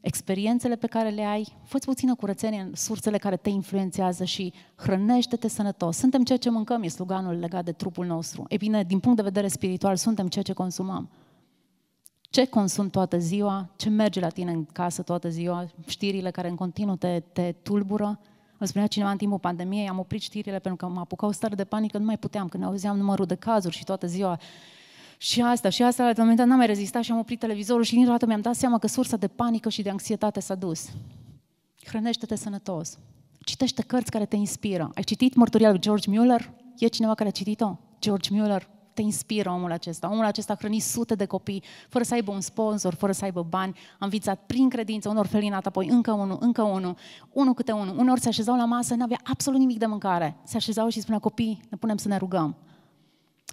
Speaker 1: experiențele pe care le ai, fă puțină curățenie în sursele care te influențează și hrănește-te sănătos. Suntem ceea ce mâncăm, e sloganul legat de trupul nostru. E bine, din punct de vedere spiritual, suntem ceea ce consumăm. Ce consum toată ziua, ce merge la tine în casă toată ziua, știrile care în continuu te, te tulbură. Îmi spunea cineva în timpul pandemiei, am oprit știrile pentru că mă apucau stare de panică, nu mai puteam, când auzeam numărul de cazuri și toată ziua și asta, și asta, la un moment dat n-am mai rezistat și am oprit televizorul și dintr-o dată mi-am dat seama că sursa de panică și de anxietate s-a dus. Hrănește-te sănătos. Citește cărți care te inspiră. Ai citit mărturia lui George Mueller? E cineva care a citit-o? George Mueller, te inspiră omul acesta. Omul acesta a hrănit sute de copii, fără să aibă un sponsor, fără să aibă bani, a vițat prin credință un orfelinat, apoi încă unul, încă unul, unul câte unul. unor se așezau la masă, nu avea absolut nimic de mâncare. Se așezau și spunea, copii, ne punem să ne rugăm.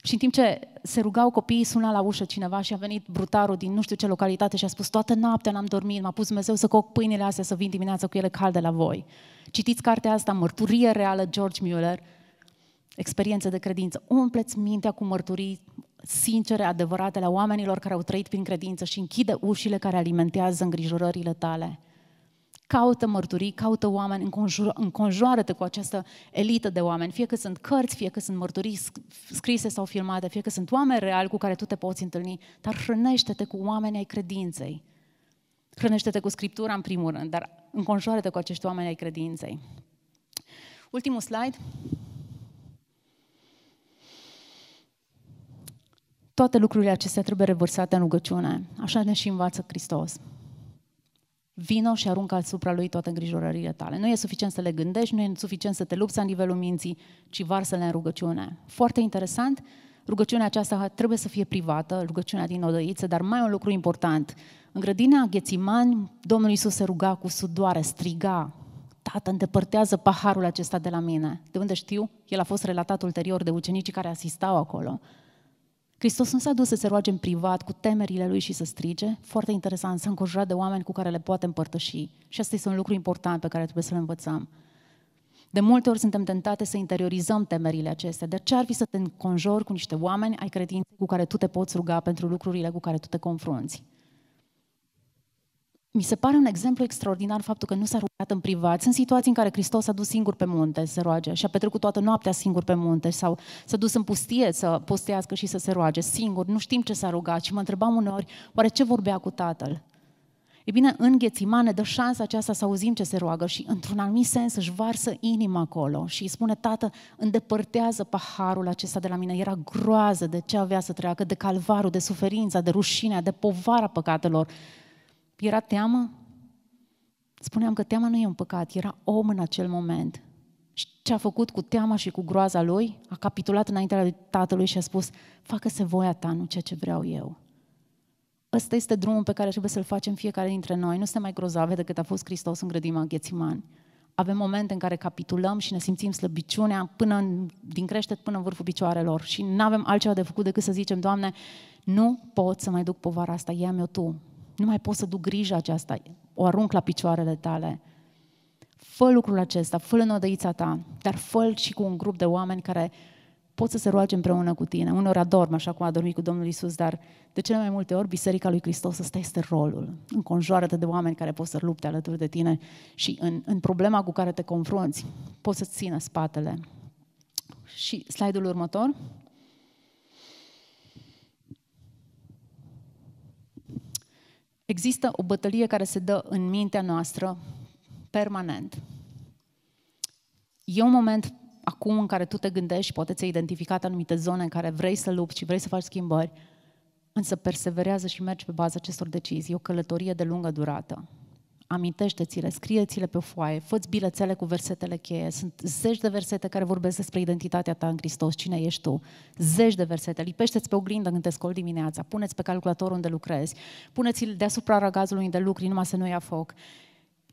Speaker 1: Și în timp ce se rugau copiii, suna la ușă cineva și a venit brutarul din nu știu ce localitate și a spus toată noaptea n-am dormit, m-a pus Dumnezeu să coc pâinile astea să vin dimineața cu ele calde la voi. Citiți cartea asta, Mărturie reală, George Mueller, experiență de credință. Umpleți mintea cu mărturii sincere, adevărate la oamenilor care au trăit prin credință și închide ușile care alimentează îngrijorările tale. Caută mărturii, caută oameni, înconjur, înconjoară-te cu această elită de oameni, fie că sunt cărți, fie că sunt mărturii scrise sau filmate, fie că sunt oameni reali cu care tu te poți întâlni, dar hrănește-te cu oamenii ai credinței. Hrănește-te cu Scriptura în primul rând, dar înconjoară-te cu acești oameni ai credinței. Ultimul slide. Toate lucrurile acestea trebuie revărsate în rugăciune. Așa ne și învață Hristos vino și aruncă asupra lui toate îngrijorările tale. Nu e suficient să le gândești, nu e suficient să te lupți la nivelul minții, ci varsă-le în rugăciune. Foarte interesant, rugăciunea aceasta trebuie să fie privată, rugăciunea din odăiță, dar mai un lucru important. În grădina Ghețiman, Domnul Iisus se ruga cu sudoare, striga, Tată, îndepărtează paharul acesta de la mine. De unde știu? El a fost relatat ulterior de ucenicii care asistau acolo. Hristos nu s-a dus să se roage în privat cu temerile lui și să strige. Foarte interesant, s-a înconjurat de oameni cu care le poate împărtăși. Și asta este un lucru important pe care trebuie să-l învățăm. De multe ori suntem tentate să interiorizăm temerile acestea. De ce ar fi să te înconjori cu niște oameni ai credinței cu care tu te poți ruga pentru lucrurile cu care tu te confrunți? Mi se pare un exemplu extraordinar faptul că nu s-a rugat în privat. Sunt situații în care Hristos s-a dus singur pe munte să se roage și a petrecut toată noaptea singur pe munte sau s-a dus în pustie să postească și să se roage singur. Nu știm ce s-a rugat și mă întrebam uneori, oare ce vorbea cu tatăl? E bine, în Ghețimane dă șansa aceasta să auzim ce se roagă și într-un anumit sens își varsă inima acolo și îi spune, tată, îndepărtează paharul acesta de la mine. Era groază de ce avea să treacă, de calvarul, de suferința, de rușinea, de povara păcatelor era teamă? Spuneam că teama nu e un păcat, era om în acel moment. Și ce a făcut cu teama și cu groaza lui? A capitulat înaintea tatălui și a spus, facă-se voia ta, nu ceea ce vreau eu. Ăsta este drumul pe care trebuie să-l facem fiecare dintre noi. Nu suntem mai grozave decât a fost Hristos în grădima Ghețiman. Avem momente în care capitulăm și ne simțim slăbiciunea până în, din creștet până în vârful picioarelor și nu avem altceva de făcut decât să zicem, Doamne, nu pot să mai duc povara asta, ia-mi-o Tu, nu mai pot să duc grija aceasta, o arunc la picioarele tale. Fă lucrul acesta, fă-l în odăița ta, dar fă și cu un grup de oameni care pot să se roage împreună cu tine. Unor adorm, așa cum a dormit cu Domnul Isus, dar de cele mai multe ori, Biserica lui Hristos, ăsta este rolul. înconjoară de oameni care pot să lupte alături de tine și în, în problema cu care te confrunți, poți să-ți țină spatele. Și slide-ul următor. Există o bătălie care se dă în mintea noastră permanent. E un moment acum în care tu te gândești, poate ți-ai identificat anumite zone în care vrei să lupți și vrei să faci schimbări, însă perseverează și mergi pe baza acestor decizii. E o călătorie de lungă durată amintește-ți-le, scrie-ți-le pe foaie, fă-ți bilețele cu versetele cheie. Sunt zeci de versete care vorbesc despre identitatea ta în Hristos, cine ești tu. Zeci de versete. Lipește-ți pe oglindă când te scoli dimineața, puneți pe calculator unde lucrezi, puneți-l deasupra ragazului unde lucri, numai să nu ia foc.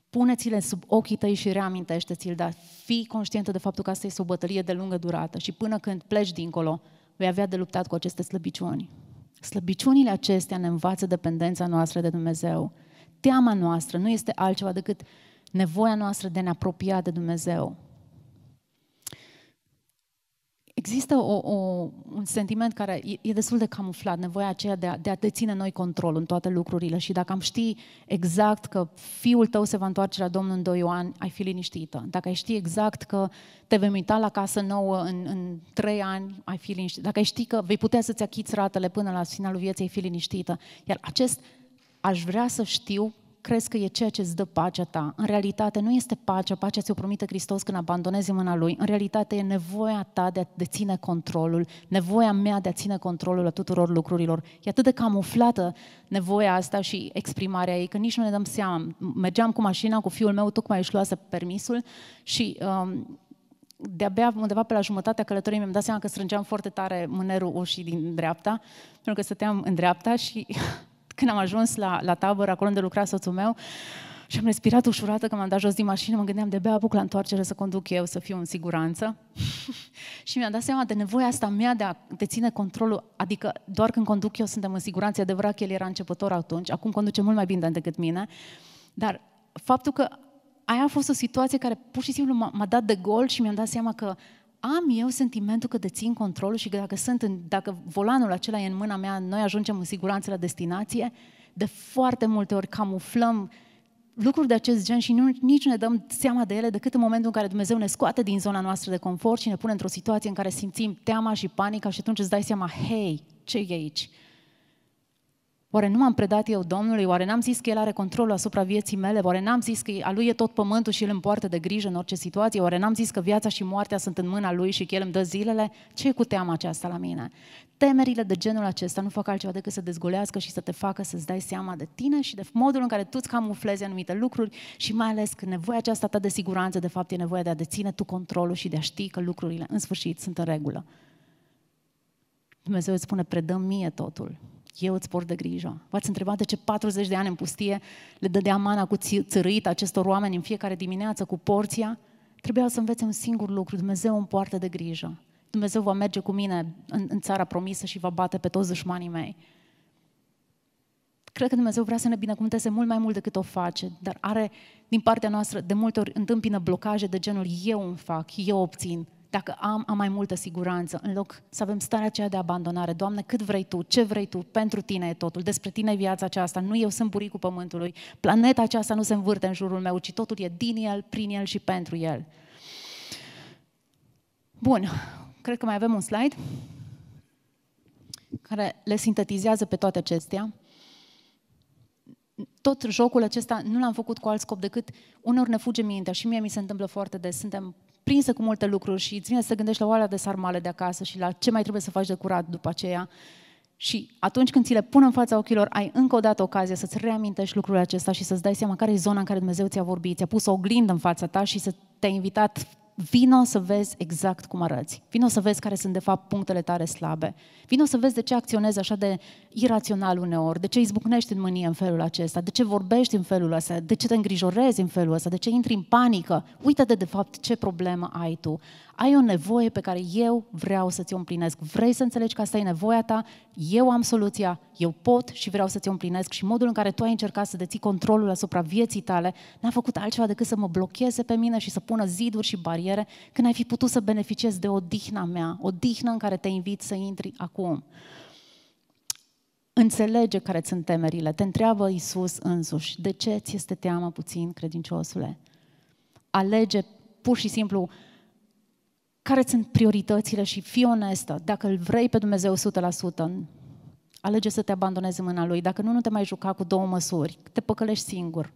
Speaker 1: Puneți-le sub ochii tăi și reamintește-ți-l, dar fii conștientă de faptul că asta este o bătălie de lungă durată și până când pleci dincolo, vei avea de luptat cu aceste slăbiciuni. Slăbiciunile acestea ne învață dependența noastră de Dumnezeu teama noastră nu este altceva decât nevoia noastră de a ne apropia de Dumnezeu. Există o, o, un sentiment care e, destul de camuflat, nevoia aceea de a, de a ține noi control în toate lucrurile și dacă am ști exact că fiul tău se va întoarce la Domnul în 2 ani, ai fi liniștită. Dacă ai ști exact că te vei uita la casă nouă în, în 3 ani, ai fi liniștită. Dacă ai ști că vei putea să-ți achiți ratele până la finalul vieții, ai fi liniștită. Iar acest aș vrea să știu, crezi că e ceea ce îți dă pacea ta. În realitate nu este pacea, pacea ți-o promite Hristos când abandonezi mâna Lui. În realitate e nevoia ta de a deține controlul, nevoia mea de a ține controlul a tuturor lucrurilor. E atât de camuflată nevoia asta și exprimarea ei, că nici nu ne dăm seama. Mergeam cu mașina, cu fiul meu, tocmai își luase permisul și... Um, de-abia undeva pe la jumătatea călătoriei mi-am dat seama că strângeam foarte tare mânerul ușii din dreapta, pentru că stăteam în dreapta și când am ajuns la, la tabără, acolo unde lucra soțul meu, și am respirat ușurată că m-am dat jos din mașină, mă gândeam de bea apuc la întoarcere să conduc eu, să fiu în siguranță. și mi-am dat seama de nevoia asta mea de a deține controlul, adică doar când conduc eu suntem în siguranță, adevărat că el era începător atunci, acum conduce mult mai bine decât mine, dar faptul că aia a fost o situație care pur și simplu m-a, m-a dat de gol și mi-am dat seama că am eu sentimentul că dețin controlul și că dacă, sunt în, dacă volanul acela e în mâna mea, noi ajungem în siguranță la destinație, de foarte multe ori camuflăm lucruri de acest gen și nu, nici nu ne dăm seama de ele decât în momentul în care Dumnezeu ne scoate din zona noastră de confort și ne pune într-o situație în care simțim teama și panica și atunci îți dai seama, hei, ce e aici? Oare nu m-am predat eu Domnului? Oare n-am zis că El are controlul asupra vieții mele? Oare n-am zis că a Lui e tot pământul și El îmi poartă de grijă în orice situație? Oare n-am zis că viața și moartea sunt în mâna Lui și că El îmi dă zilele? ce e cu teama aceasta la mine? Temerile de genul acesta nu fac altceva decât să dezgolească și să te facă să-ți dai seama de tine și de modul în care tu îți camuflezi anumite lucruri și mai ales că nevoia aceasta ta de siguranță, de fapt, e nevoia de a deține tu controlul și de a ști că lucrurile, în sfârșit, sunt în regulă. Dumnezeu îți spune, predăm mie totul eu îți port de grijă. V-ați întrebat de ce 40 de ani în pustie le dădea mana cu țârâit acestor oameni în fiecare dimineață cu porția? Trebuia să învețe un singur lucru, Dumnezeu îmi poartă de grijă. Dumnezeu va merge cu mine în, în țara promisă și va bate pe toți dușmanii mei. Cred că Dumnezeu vrea să ne binecuvânteze mult mai mult decât o face, dar are din partea noastră de multe ori întâmpină blocaje de genul eu îmi fac, eu obțin, dacă am, am mai multă siguranță, în loc să avem starea aceea de abandonare. Doamne, cât vrei Tu, ce vrei Tu, pentru Tine e totul, despre Tine e viața aceasta, nu eu sunt buricul pământului, planeta aceasta nu se învârte în jurul meu, ci totul e din El, prin El și pentru El. Bun, cred că mai avem un slide care le sintetizează pe toate acestea tot jocul acesta nu l-am făcut cu alt scop decât uneori ne fuge mintea și mie mi se întâmplă foarte des. Suntem prinsă cu multe lucruri și îți vine să gândești la oala de sarmale de acasă și la ce mai trebuie să faci de curat după aceea. Și atunci când ți le pun în fața ochilor, ai încă o dată ocazia să-ți reamintești lucrurile acesta și să-ți dai seama care e zona în care Dumnezeu ți-a vorbit, ți-a pus o oglindă în fața ta și să te-a invitat Vino să vezi exact cum arăți. Vino să vezi care sunt de fapt punctele tare slabe. Vino să vezi de ce acționezi așa de irațional uneori, de ce izbucnești în mânie în felul acesta, de ce vorbești în felul ăsta, de ce te îngrijorezi în felul ăsta, de ce intri în panică. Uită-te de fapt ce problemă ai tu ai o nevoie pe care eu vreau să ți-o împlinesc. Vrei să înțelegi că asta e nevoia ta, eu am soluția, eu pot și vreau să ți-o împlinesc și modul în care tu ai încercat să deții controlul asupra vieții tale n-a făcut altceva decât să mă blocheze pe mine și să pună ziduri și bariere când ai fi putut să beneficiezi de odihna mea, odihna în care te invit să intri acum. Înțelege care sunt temerile. Te întreabă Isus însuși, de ce ți este teamă puțin, credinciosule? Alege pur și simplu care sunt prioritățile și fii onestă. Dacă îl vrei pe Dumnezeu 100%, alege să te abandonezi în mâna Lui. Dacă nu, nu te mai juca cu două măsuri. Te păcălești singur.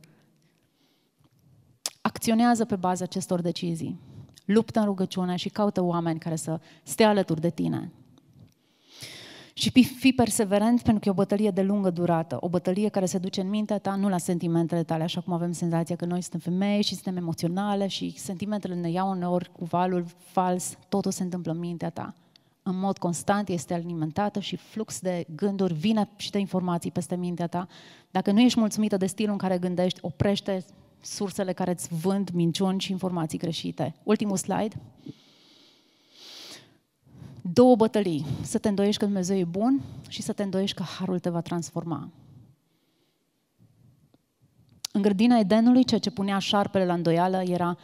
Speaker 1: Acționează pe baza acestor decizii. Luptă în rugăciune și caută oameni care să stea alături de tine. Și fi perseverent pentru că e o bătălie de lungă durată, o bătălie care se duce în mintea ta, nu la sentimentele tale, așa cum avem senzația că noi suntem femei și suntem emoționale și sentimentele ne iau uneori cu valul fals, totul se întâmplă în mintea ta. În mod constant este alimentată și flux de gânduri vine și de informații peste mintea ta. Dacă nu ești mulțumită de stilul în care gândești, oprește sursele care îți vând minciuni și informații greșite. Ultimul slide două bătălii. Să te îndoiești că Dumnezeu e bun și să te îndoiești că Harul te va transforma. În grădina Edenului, ceea ce punea șarpele la îndoială era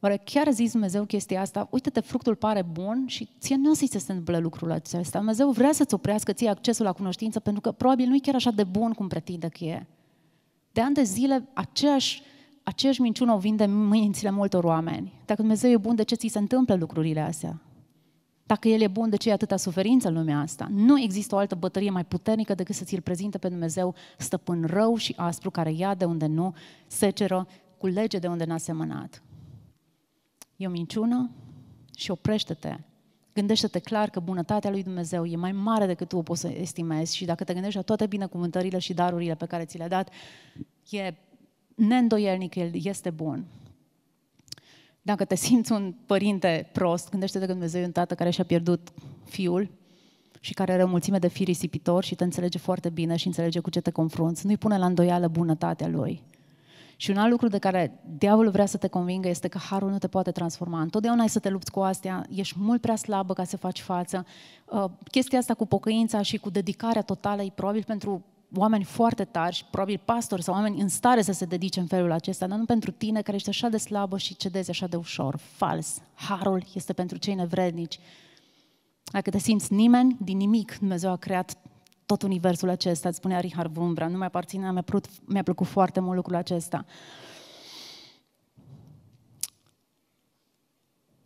Speaker 1: Oare chiar zis Dumnezeu chestia asta? Uite-te, fructul pare bun și ție nu o să se întâmple lucrul acesta. Dumnezeu vrea să-ți oprească ție accesul la cunoștință pentru că probabil nu e chiar așa de bun cum pretinde că e. De ani de zile, aceeași, aceeași minciună o vinde mâințile multor oameni. Dacă Dumnezeu e bun, de ce ți se întâmplă lucrurile astea? Dacă El e bun, de ce e atâta suferință în lumea asta? Nu există o altă bătărie mai puternică decât să ți-l prezinte pe Dumnezeu stăpân rău și aspru, care ia de unde nu, seceră, cu lege de unde n-a semănat. E o minciună și oprește-te. Gândește-te clar că bunătatea lui Dumnezeu e mai mare decât tu o poți să estimezi și dacă te gândești la toate binecuvântările și darurile pe care ți le-a dat, e neîndoielnic, El este bun. Dacă te simți un părinte prost, gândește-te că Dumnezeu e un tată care și-a pierdut fiul și care are o mulțime de fii risipitori și te înțelege foarte bine și înțelege cu ce te confrunți. Nu-i pune la îndoială bunătatea lui. Și un alt lucru de care diavolul vrea să te convingă este că harul nu te poate transforma. Întotdeauna ai să te lupți cu astea, ești mult prea slabă ca să faci față. Uh, chestia asta cu pocăința și cu dedicarea totală e probabil pentru oameni foarte tari și probabil pastori sau oameni în stare să se dedice în felul acesta, dar nu pentru tine care ești așa de slabă și cedezi așa de ușor. Fals. Harul este pentru cei nevrednici. Dacă te simți nimeni, din nimic Dumnezeu a creat tot universul acesta, îți spunea Richard Brumbra, nu mai aparține, mi-a plăcut, mi-a plăcut foarte mult lucrul acesta.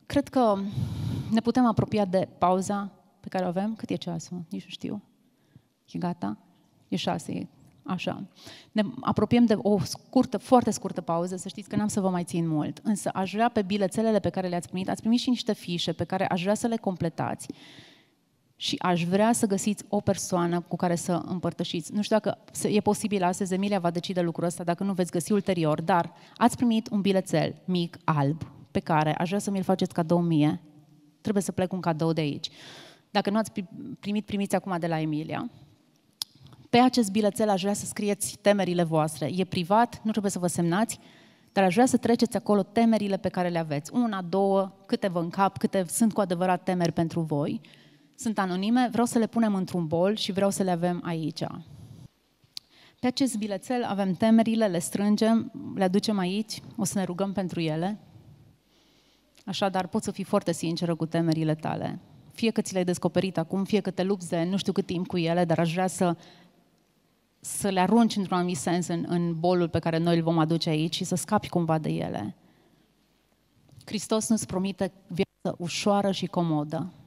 Speaker 1: Cred că ne putem apropia de pauza pe care o avem. Cât e ceasul? Nici nu știu. E gata? e șase, Așa. Ne apropiem de o scurtă, foarte scurtă pauză, să știți că n-am să vă mai țin mult, însă aș vrea pe bilețelele pe care le-ați primit, ați primit și niște fișe pe care aș vrea să le completați și aș vrea să găsiți o persoană cu care să împărtășiți. Nu știu dacă e posibil astăzi, Emilia va decide lucrul ăsta, dacă nu veți găsi ulterior, dar ați primit un bilețel mic, alb, pe care aș vrea să mi-l faceți cadou mie. Trebuie să plec un cadou de aici. Dacă nu ați primit, primiți acum de la Emilia pe acest bilețel aș vrea să scrieți temerile voastre. E privat, nu trebuie să vă semnați, dar aș vrea să treceți acolo temerile pe care le aveți. Una, două, câte vă încap, câte sunt cu adevărat temeri pentru voi. Sunt anonime, vreau să le punem într-un bol și vreau să le avem aici. Pe acest bilețel avem temerile, le strângem, le aducem aici, o să ne rugăm pentru ele. Așadar, poți să fii foarte sinceră cu temerile tale. Fie că ți le-ai descoperit acum, fie că te lupți de nu știu cât timp cu ele, dar aș vrea să să le arunci într-un anumit sens în, în bolul pe care noi îl vom aduce aici și să scapi cumva de ele. Hristos nu-ți promite viață ușoară și comodă.